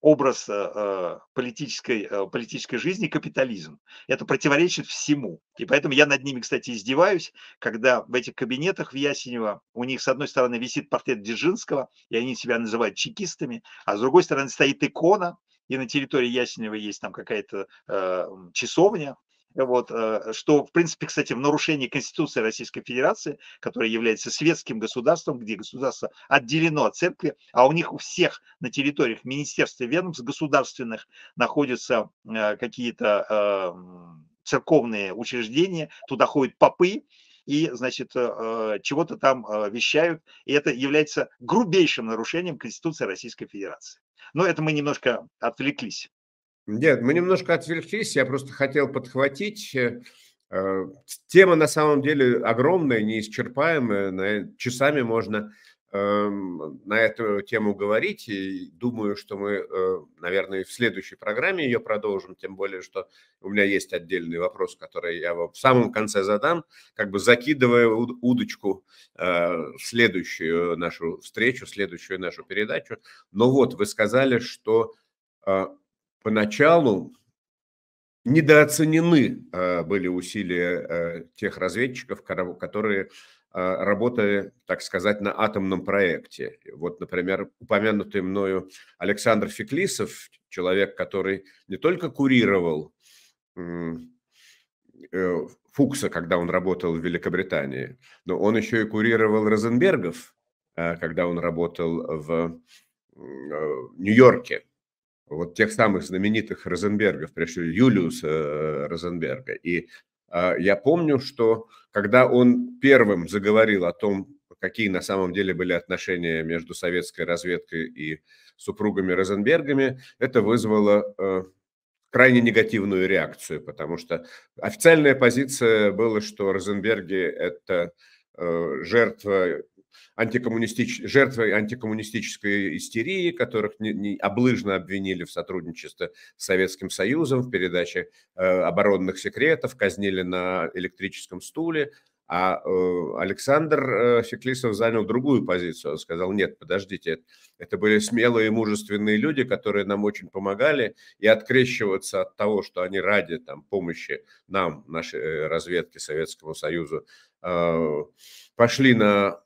образ э, э, политической, э, политической жизни капитализм. Это противоречит всему. И поэтому я над ними, кстати, издеваюсь, когда в этих кабинетах в Ясенево у них, с одной стороны, висит портрет Дзержинского, и они себя называют чекистами, а с другой стороны стоит икона, и на территории Ясенева есть там какая-то э, часовня, вот, э, что, в принципе, кстати, в нарушении Конституции Российской Федерации, которая является светским государством, где государство отделено от церкви, а у них у всех на территориях министерств и ведомств государственных находятся э, какие-то э, церковные учреждения, туда ходят попы, и, значит, чего-то там вещают. И это является грубейшим нарушением Конституции Российской Федерации. Но это мы немножко отвлеклись. Нет, мы немножко отвлеклись, я просто хотел подхватить. Э, э, тема на самом деле огромная, неисчерпаемая. Часами можно эм, на эту тему говорить. И думаю, что мы, э, наверное, в следующей программе ее продолжим. Тем более, что у меня есть отдельный вопрос, который я в самом конце задам, как бы закидывая удочку в следующую нашу встречу, следующую нашу передачу. Но вот вы сказали, что поначалу недооценены а, были усилия а, тех разведчиков, которые а, работали, так сказать, на атомном проекте. Вот, например, упомянутый мною Александр Феклисов, человек, который не только курировал э, Фукса, когда он работал в Великобритании, но он еще и курировал Розенбергов, когда он работал в э, Нью-Йорке вот тех самых знаменитых Розенбергов, прежде всего Юлиуса э, Розенберга. И а, я помню, что когда он первым заговорил о том, какие на самом деле были отношения между советской разведкой и супругами Розенбергами, это вызвало э, крайне негативную реакцию, потому что официальная позиция была, что Розенберги – это э, жертва антикоммунистич... жертвы антикоммунистической истерии, которых не, не облыжно обвинили в сотрудничестве с Советским Союзом, в передаче э, оборонных секретов, казнили на электрическом стуле. А э, Александр э, Феклисов занял другую позицию. Он сказал, нет, подождите, это были смелые и мужественные люди, которые нам очень помогали, и открещиваться от того, что они ради там, помощи нам, нашей э, разведке Советского Союза э, пошли на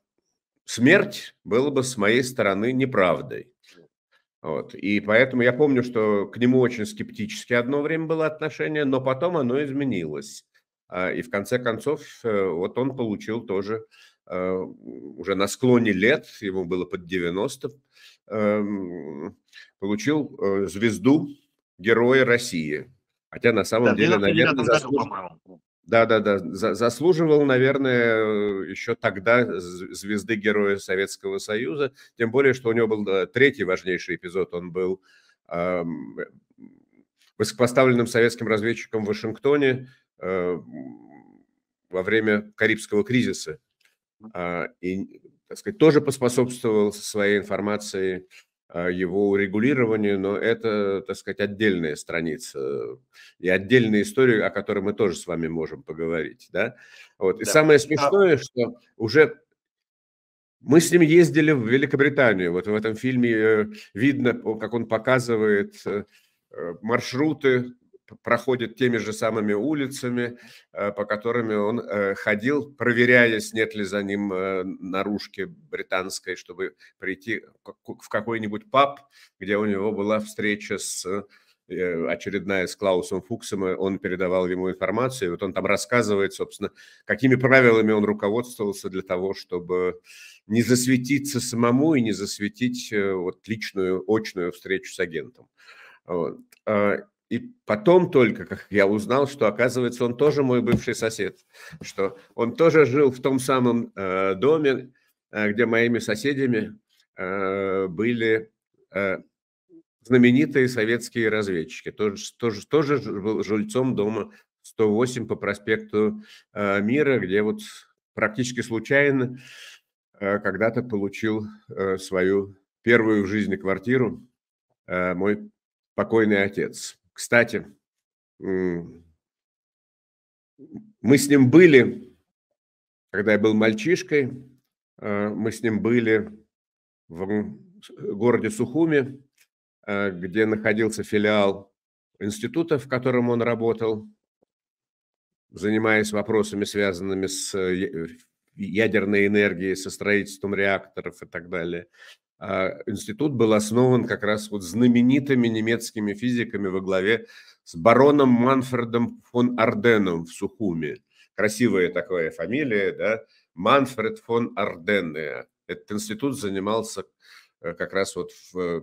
смерть было бы с моей стороны неправдой. Вот. И поэтому я помню, что к нему очень скептически одно время было отношение, но потом оно изменилось. А, и в конце концов, э, вот он получил тоже э, уже на склоне лет, ему было под 90, эм, получил э, звезду Героя России. Хотя на самом да, деле, наверное, заслуж... Да-да-да, заслуживал, наверное, еще тогда звезды Героя Советского Союза, тем более, что у него был третий важнейший эпизод, он был эм, высокопоставленным советским разведчиком в Вашингтоне э, во время Карибского кризиса. Э, и, так сказать, тоже поспособствовал своей информацией а, его урегулированию, но это, так сказать, отдельная страница и отдельная история, о которой мы тоже с вами можем поговорить, да. Вот. И да. самое а смешное, что уже мы с ним ездили в Великобританию. Вот в этом фильме э, видно, как он показывает э, э, маршруты проходит теми же самыми улицами, э, по которыми он э, ходил, проверяясь, нет ли за ним э, наружки британской, чтобы прийти в какой-нибудь паб, где у него была встреча с очередная с Клаусом Фуксом, он передавал ему информацию, и вот он там рассказывает, собственно, какими правилами он руководствовался для того, чтобы не засветиться самому и не засветить вот личную очную встречу с агентом. Вот. И потом только, как я узнал, что, оказывается, он тоже мой бывший сосед, что он тоже жил в том самом э, доме, э, где моими соседями э, были э, знаменитые советские разведчики, тоже, тоже, тоже был жильцом дома 108 по проспекту э, Мира, где вот практически случайно э, когда-то получил э, свою первую в жизни квартиру э, мой покойный отец. Кстати, мы с ним были, когда я был мальчишкой, э, мы с ним были в э, городе Сухуми, э, где находился филиал института, в котором он работал, занимаясь вопросами, связанными с ядерной энергией, со строительством реакторов и так далее. А, институт был основан как раз вот знаменитыми немецкими физиками во главе с бароном Манфредом фон Арденом в Сухуме. Красивая такая фамилия, да? Манфред фон Арденне. Этот институт занимался э, как раз вот в э,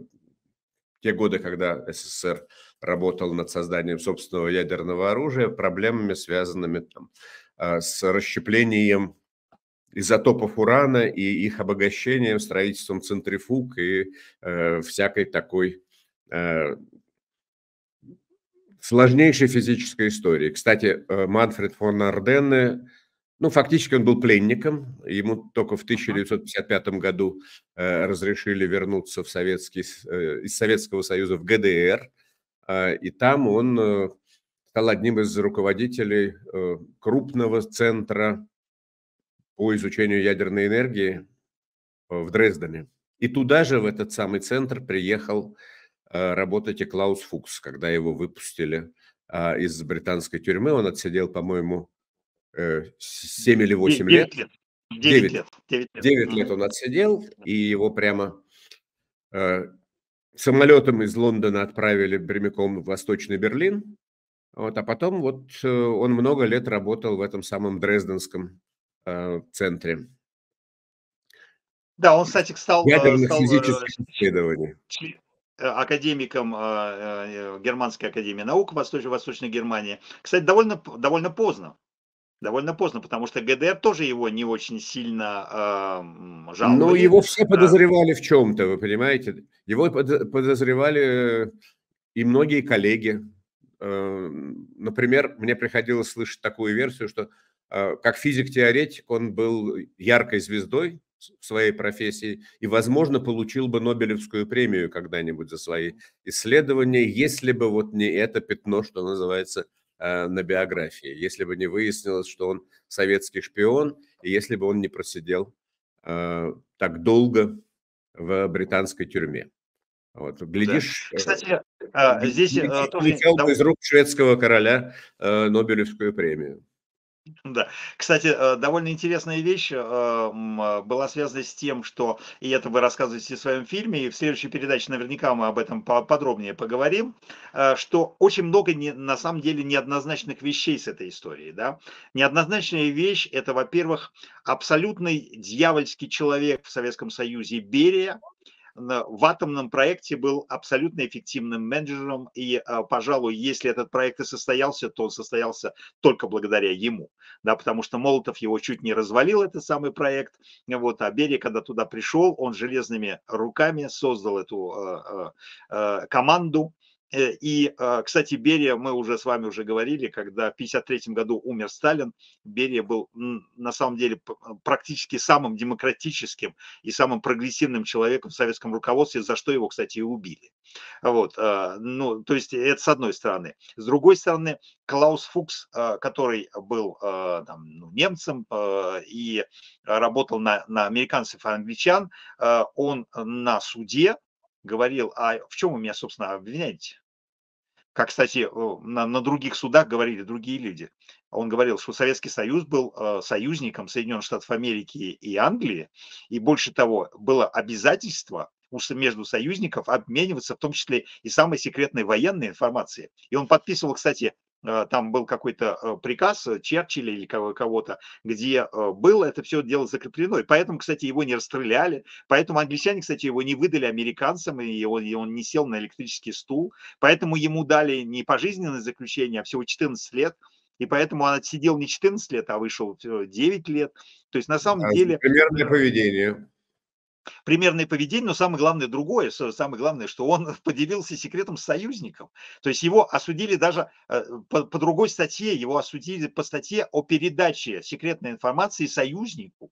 те годы, когда СССР работал над созданием собственного ядерного оружия, проблемами, связанными там, а, с расщеплением изотопов урана и их обогащением, строительством центрифуг и э, всякой такой э, сложнейшей физической истории. Кстати, э, Манфред фон Арденне, ну, фактически он был пленником, ему только в 1955 году э, разрешили вернуться в советский, э, из Советского Союза в ГДР, э, и там он э, стал одним из руководителей э, крупного центра по изучению ядерной энергии э, в Дрездене. И туда же, в этот самый центр, приехал э, работать и Клаус Фукс, когда его выпустили а, из британской тюрьмы. Он отсидел, по-моему, 7 э, или 8 9 лет. лет. 9, 9 лет. 9 лет. 9 лет он отсидел, и его прямо самолетом из Лондона отправили прямиком в Восточный Берлин. Вот, а потом вот он много лет работал в этом самом Дрезденском э, центре. Да, он, кстати, стал, э, ядерных стал э, исследований. Э, академиком а, Германской академии наук в Восточной, Восточной Германии. Кстати, довольно, довольно поздно. Довольно поздно, потому что ГДР тоже его не очень сильно э, жаловали. Ну, его все подозревали в чем-то, вы понимаете? Его подозревали и многие коллеги. Например, мне приходилось слышать такую версию, что Э, как физик-теоретик он был яркой звездой в своей профессии и, возможно, получил бы Нобелевскую премию когда-нибудь за свои исследования, если бы вот не это пятно, что называется, э, на биографии, если бы не выяснилось, что он советский шпион, и если бы он не просидел э, так долго в британской тюрьме. Вот, глядишь... Да. Кстати, здесь... Глядишь, тоже... бы из рук шведского короля Нобелевскую премию. Да. Кстати, э, довольно интересная вещь э, а, была связана с тем, что, и это вы рассказываете в своем фильме, и в следующей передаче наверняка мы об этом подробнее поговорим, э, что очень много не, на самом деле неоднозначных вещей с этой историей. Да? Неоднозначная вещь – это, во-первых, абсолютный дьявольский человек в Советском Союзе Берия, в атомном проекте был абсолютно эффективным менеджером, и, а, пожалуй, если этот проект и состоялся, то он состоялся только благодаря ему, да, потому что Молотов его чуть не развалил, этот самый проект, вот, а Берия, когда туда пришел, он железными руками создал эту а, а, команду, Э, и, а, кстати, Берия, мы уже с вами уже говорили, когда в 1953 году умер Сталин, Берия был на самом деле а, практически самым демократическим и самым прогрессивным человеком в советском руководстве, за что его, кстати, и убили. Вот, а, ну, то есть это с одной стороны. С другой стороны, Клаус Фукс, который был там, ну, немцем и работал на, на американцев и англичан, он на суде говорил, а в чем вы меня, собственно, обвиняете? как, кстати, на, на других судах говорили другие люди. Он говорил, что Советский Союз был э, союзником Соединенных Штатов Америки и Англии, и больше того, было обязательство между союзников обмениваться, в том числе и самой секретной военной информацией. И он подписывал, кстати, Э, там был какой-то э, приказ э, Черчилля или кого-то, где было это все дело закреплено. И поэтому, кстати, его не расстреляли. Поэтому англичане, кстати, его не выдали американцам, и он, и он не сел на электрический стул. Поэтому ему дали не пожизненное заключение, а всего 14 лет. И поэтому он отсидел не 14 лет, а вышел 9 лет. То есть на самом а, деле... Примерное поведение примерное поведение, но самое главное другое, самое главное, что он поделился секретом с союзником. То есть его осудили даже э, по, по другой статье, его осудили по статье о передаче секретной информации союзнику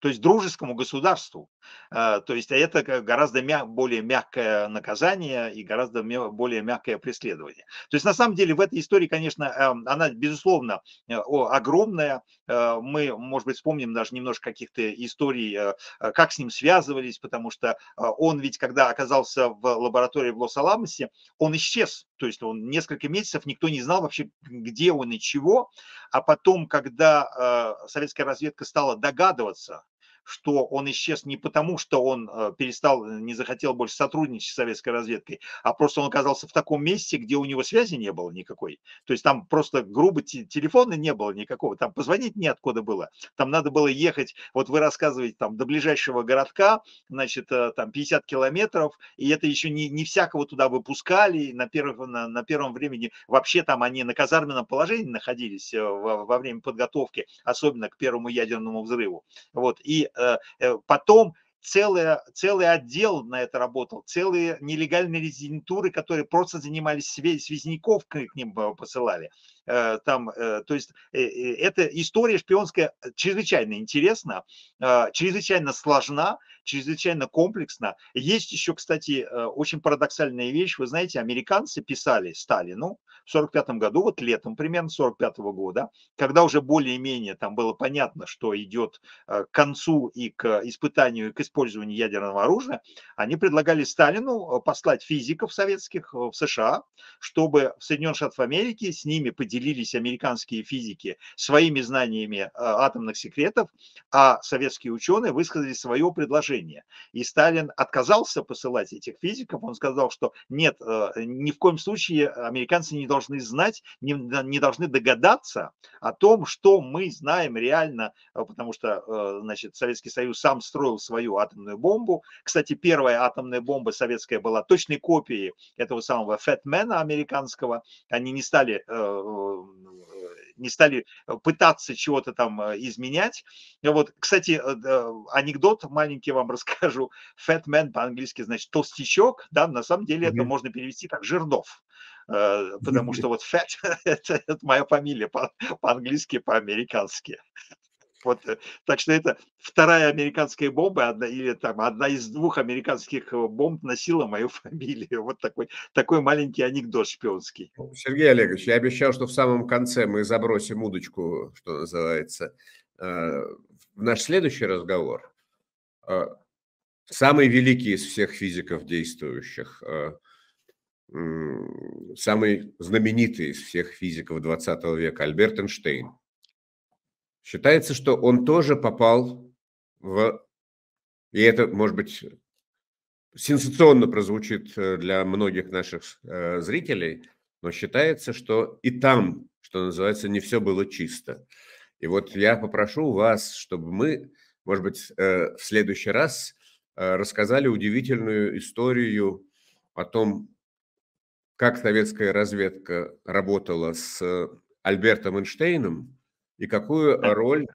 то есть дружескому государству. А, то есть а это гораздо мя- более мягкое наказание и гораздо более мягкое преследование. То есть на самом деле в этой истории, конечно, эм, она, безусловно, э, огромная. Э, мы, может быть, вспомним даже немножко каких-то историй, э, как с ним связывались, потому что он ведь, когда оказался в лаборатории в Лос-Аламосе, он исчез. То есть он несколько месяцев, никто не знал вообще, где он и чего. А потом, когда советская разведка стала догадываться, что он исчез не потому, что он э, перестал, э, не захотел больше сотрудничать с советской разведкой, а просто он оказался в таком месте, где у него связи не было никакой. То есть там просто грубо телефона не было никакого, там позвонить неоткуда было. Там надо было ехать, вот вы рассказываете, там до ближайшего городка, значит, э, там 50 километров, и это еще не, не всякого туда выпускали, на, первом на, на первом времени вообще там они на казарменном положении находились во, во время подготовки, особенно к первому ядерному взрыву. Вот, и Э, э, потом целый, целый отдел на это работал, целые нелегальные резидентуры, которые просто занимались связ, связняков, к ним э, посылали. Э, там, э, то есть э, эта история шпионская чрезвычайно интересна, а, чрезвычайно сложна, чрезвычайно комплексна. Есть еще, кстати, очень парадоксальная вещь. Вы знаете, американцы писали Сталину в 1945 году, вот летом примерно 1945 года, когда уже более-менее там было понятно, что идет к концу и к испытанию, и к использованию ядерного оружия, они предлагали Сталину послать физиков советских в США, чтобы в Соединенных Штатах Америки с ними поделиться делились американские физики своими знаниями э, атомных секретов, а советские ученые высказали свое предложение. И Сталин отказался посылать этих физиков, он сказал, что нет, э, ни в коем случае американцы не должны знать, не, не должны догадаться о том, что мы знаем реально, э, потому что значит, Советский Союз сам строил свою атомную бомбу. Кстати, первая атомная бомба советская была точной копией этого самого Фэтмена американского. Они не стали Э, не стали э, пытаться чего-то там э, изменять. Вот, кстати, анекдот маленький вам расскажу. Fat man по-английски значит толстячок, да, на самом деле mm-hmm. это можно перевести как жирнов потому что вот fat – это, это моя фамилия по- по-английски, по-американски. Вот, э, так что это вторая американская бомба, одна, или там одна из двух американских э, бомб носила мою фамилию. Вот такой, такой маленький анекдот шпионский. Ну, Сергей Олегович, я обещал, что в самом конце мы забросим удочку, что называется, э, в наш следующий разговор. Самый великий из всех физиков действующих, самый знаменитый из всех физиков 20 века Альберт Эйнштейн – Считается, что он тоже попал в... И это, может быть, сенсационно прозвучит э, для многих наших э, зрителей, но считается, что и там, что называется, не все было чисто. И вот я попрошу вас, чтобы мы, может быть, э, в следующий раз рассказали удивительную историю о том, как советская разведка работала с Альбертом Эйнштейном, и какую роль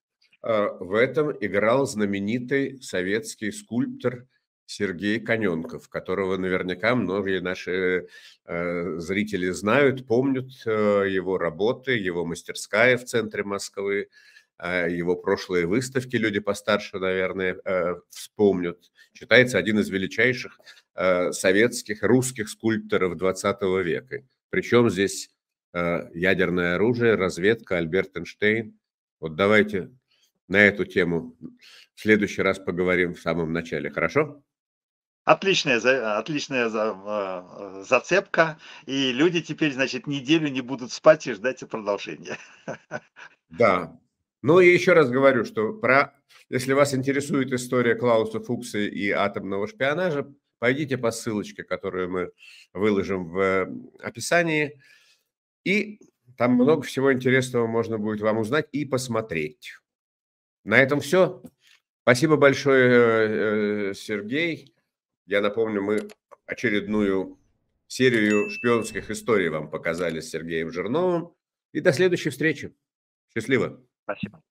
а, в этом играл знаменитый советский скульптор Сергей Коненков, которого наверняка многие наши э, зрители знают, помнят э, его работы, его мастерская в центре Москвы, а, его прошлые выставки люди постарше, наверное, э, вспомнят. Считается один из величайших советских русских скульпторов 20 века. Причем здесь Э, ядерное оружие, разведка, Альберт Эйнштейн. Вот давайте на эту тему в следующий раз поговорим в самом начале, хорошо? Отличная, отличная э, зацепка. И люди теперь, значит, неделю не будут спать и ждать продолжения. Да. Ну и еще раз говорю, что про, если вас интересует история Клауса Фукса и атомного шпионажа, пойдите по ссылочке, которую мы выложим в э, описании. И там много всего интересного можно будет вам узнать и посмотреть. На этом все. Спасибо большое, э, Сергей. Я напомню, мы очередную серию шпионских историй вам показали с Сергеем Жирновым. И до следующей встречи. Счастливо. Спасибо.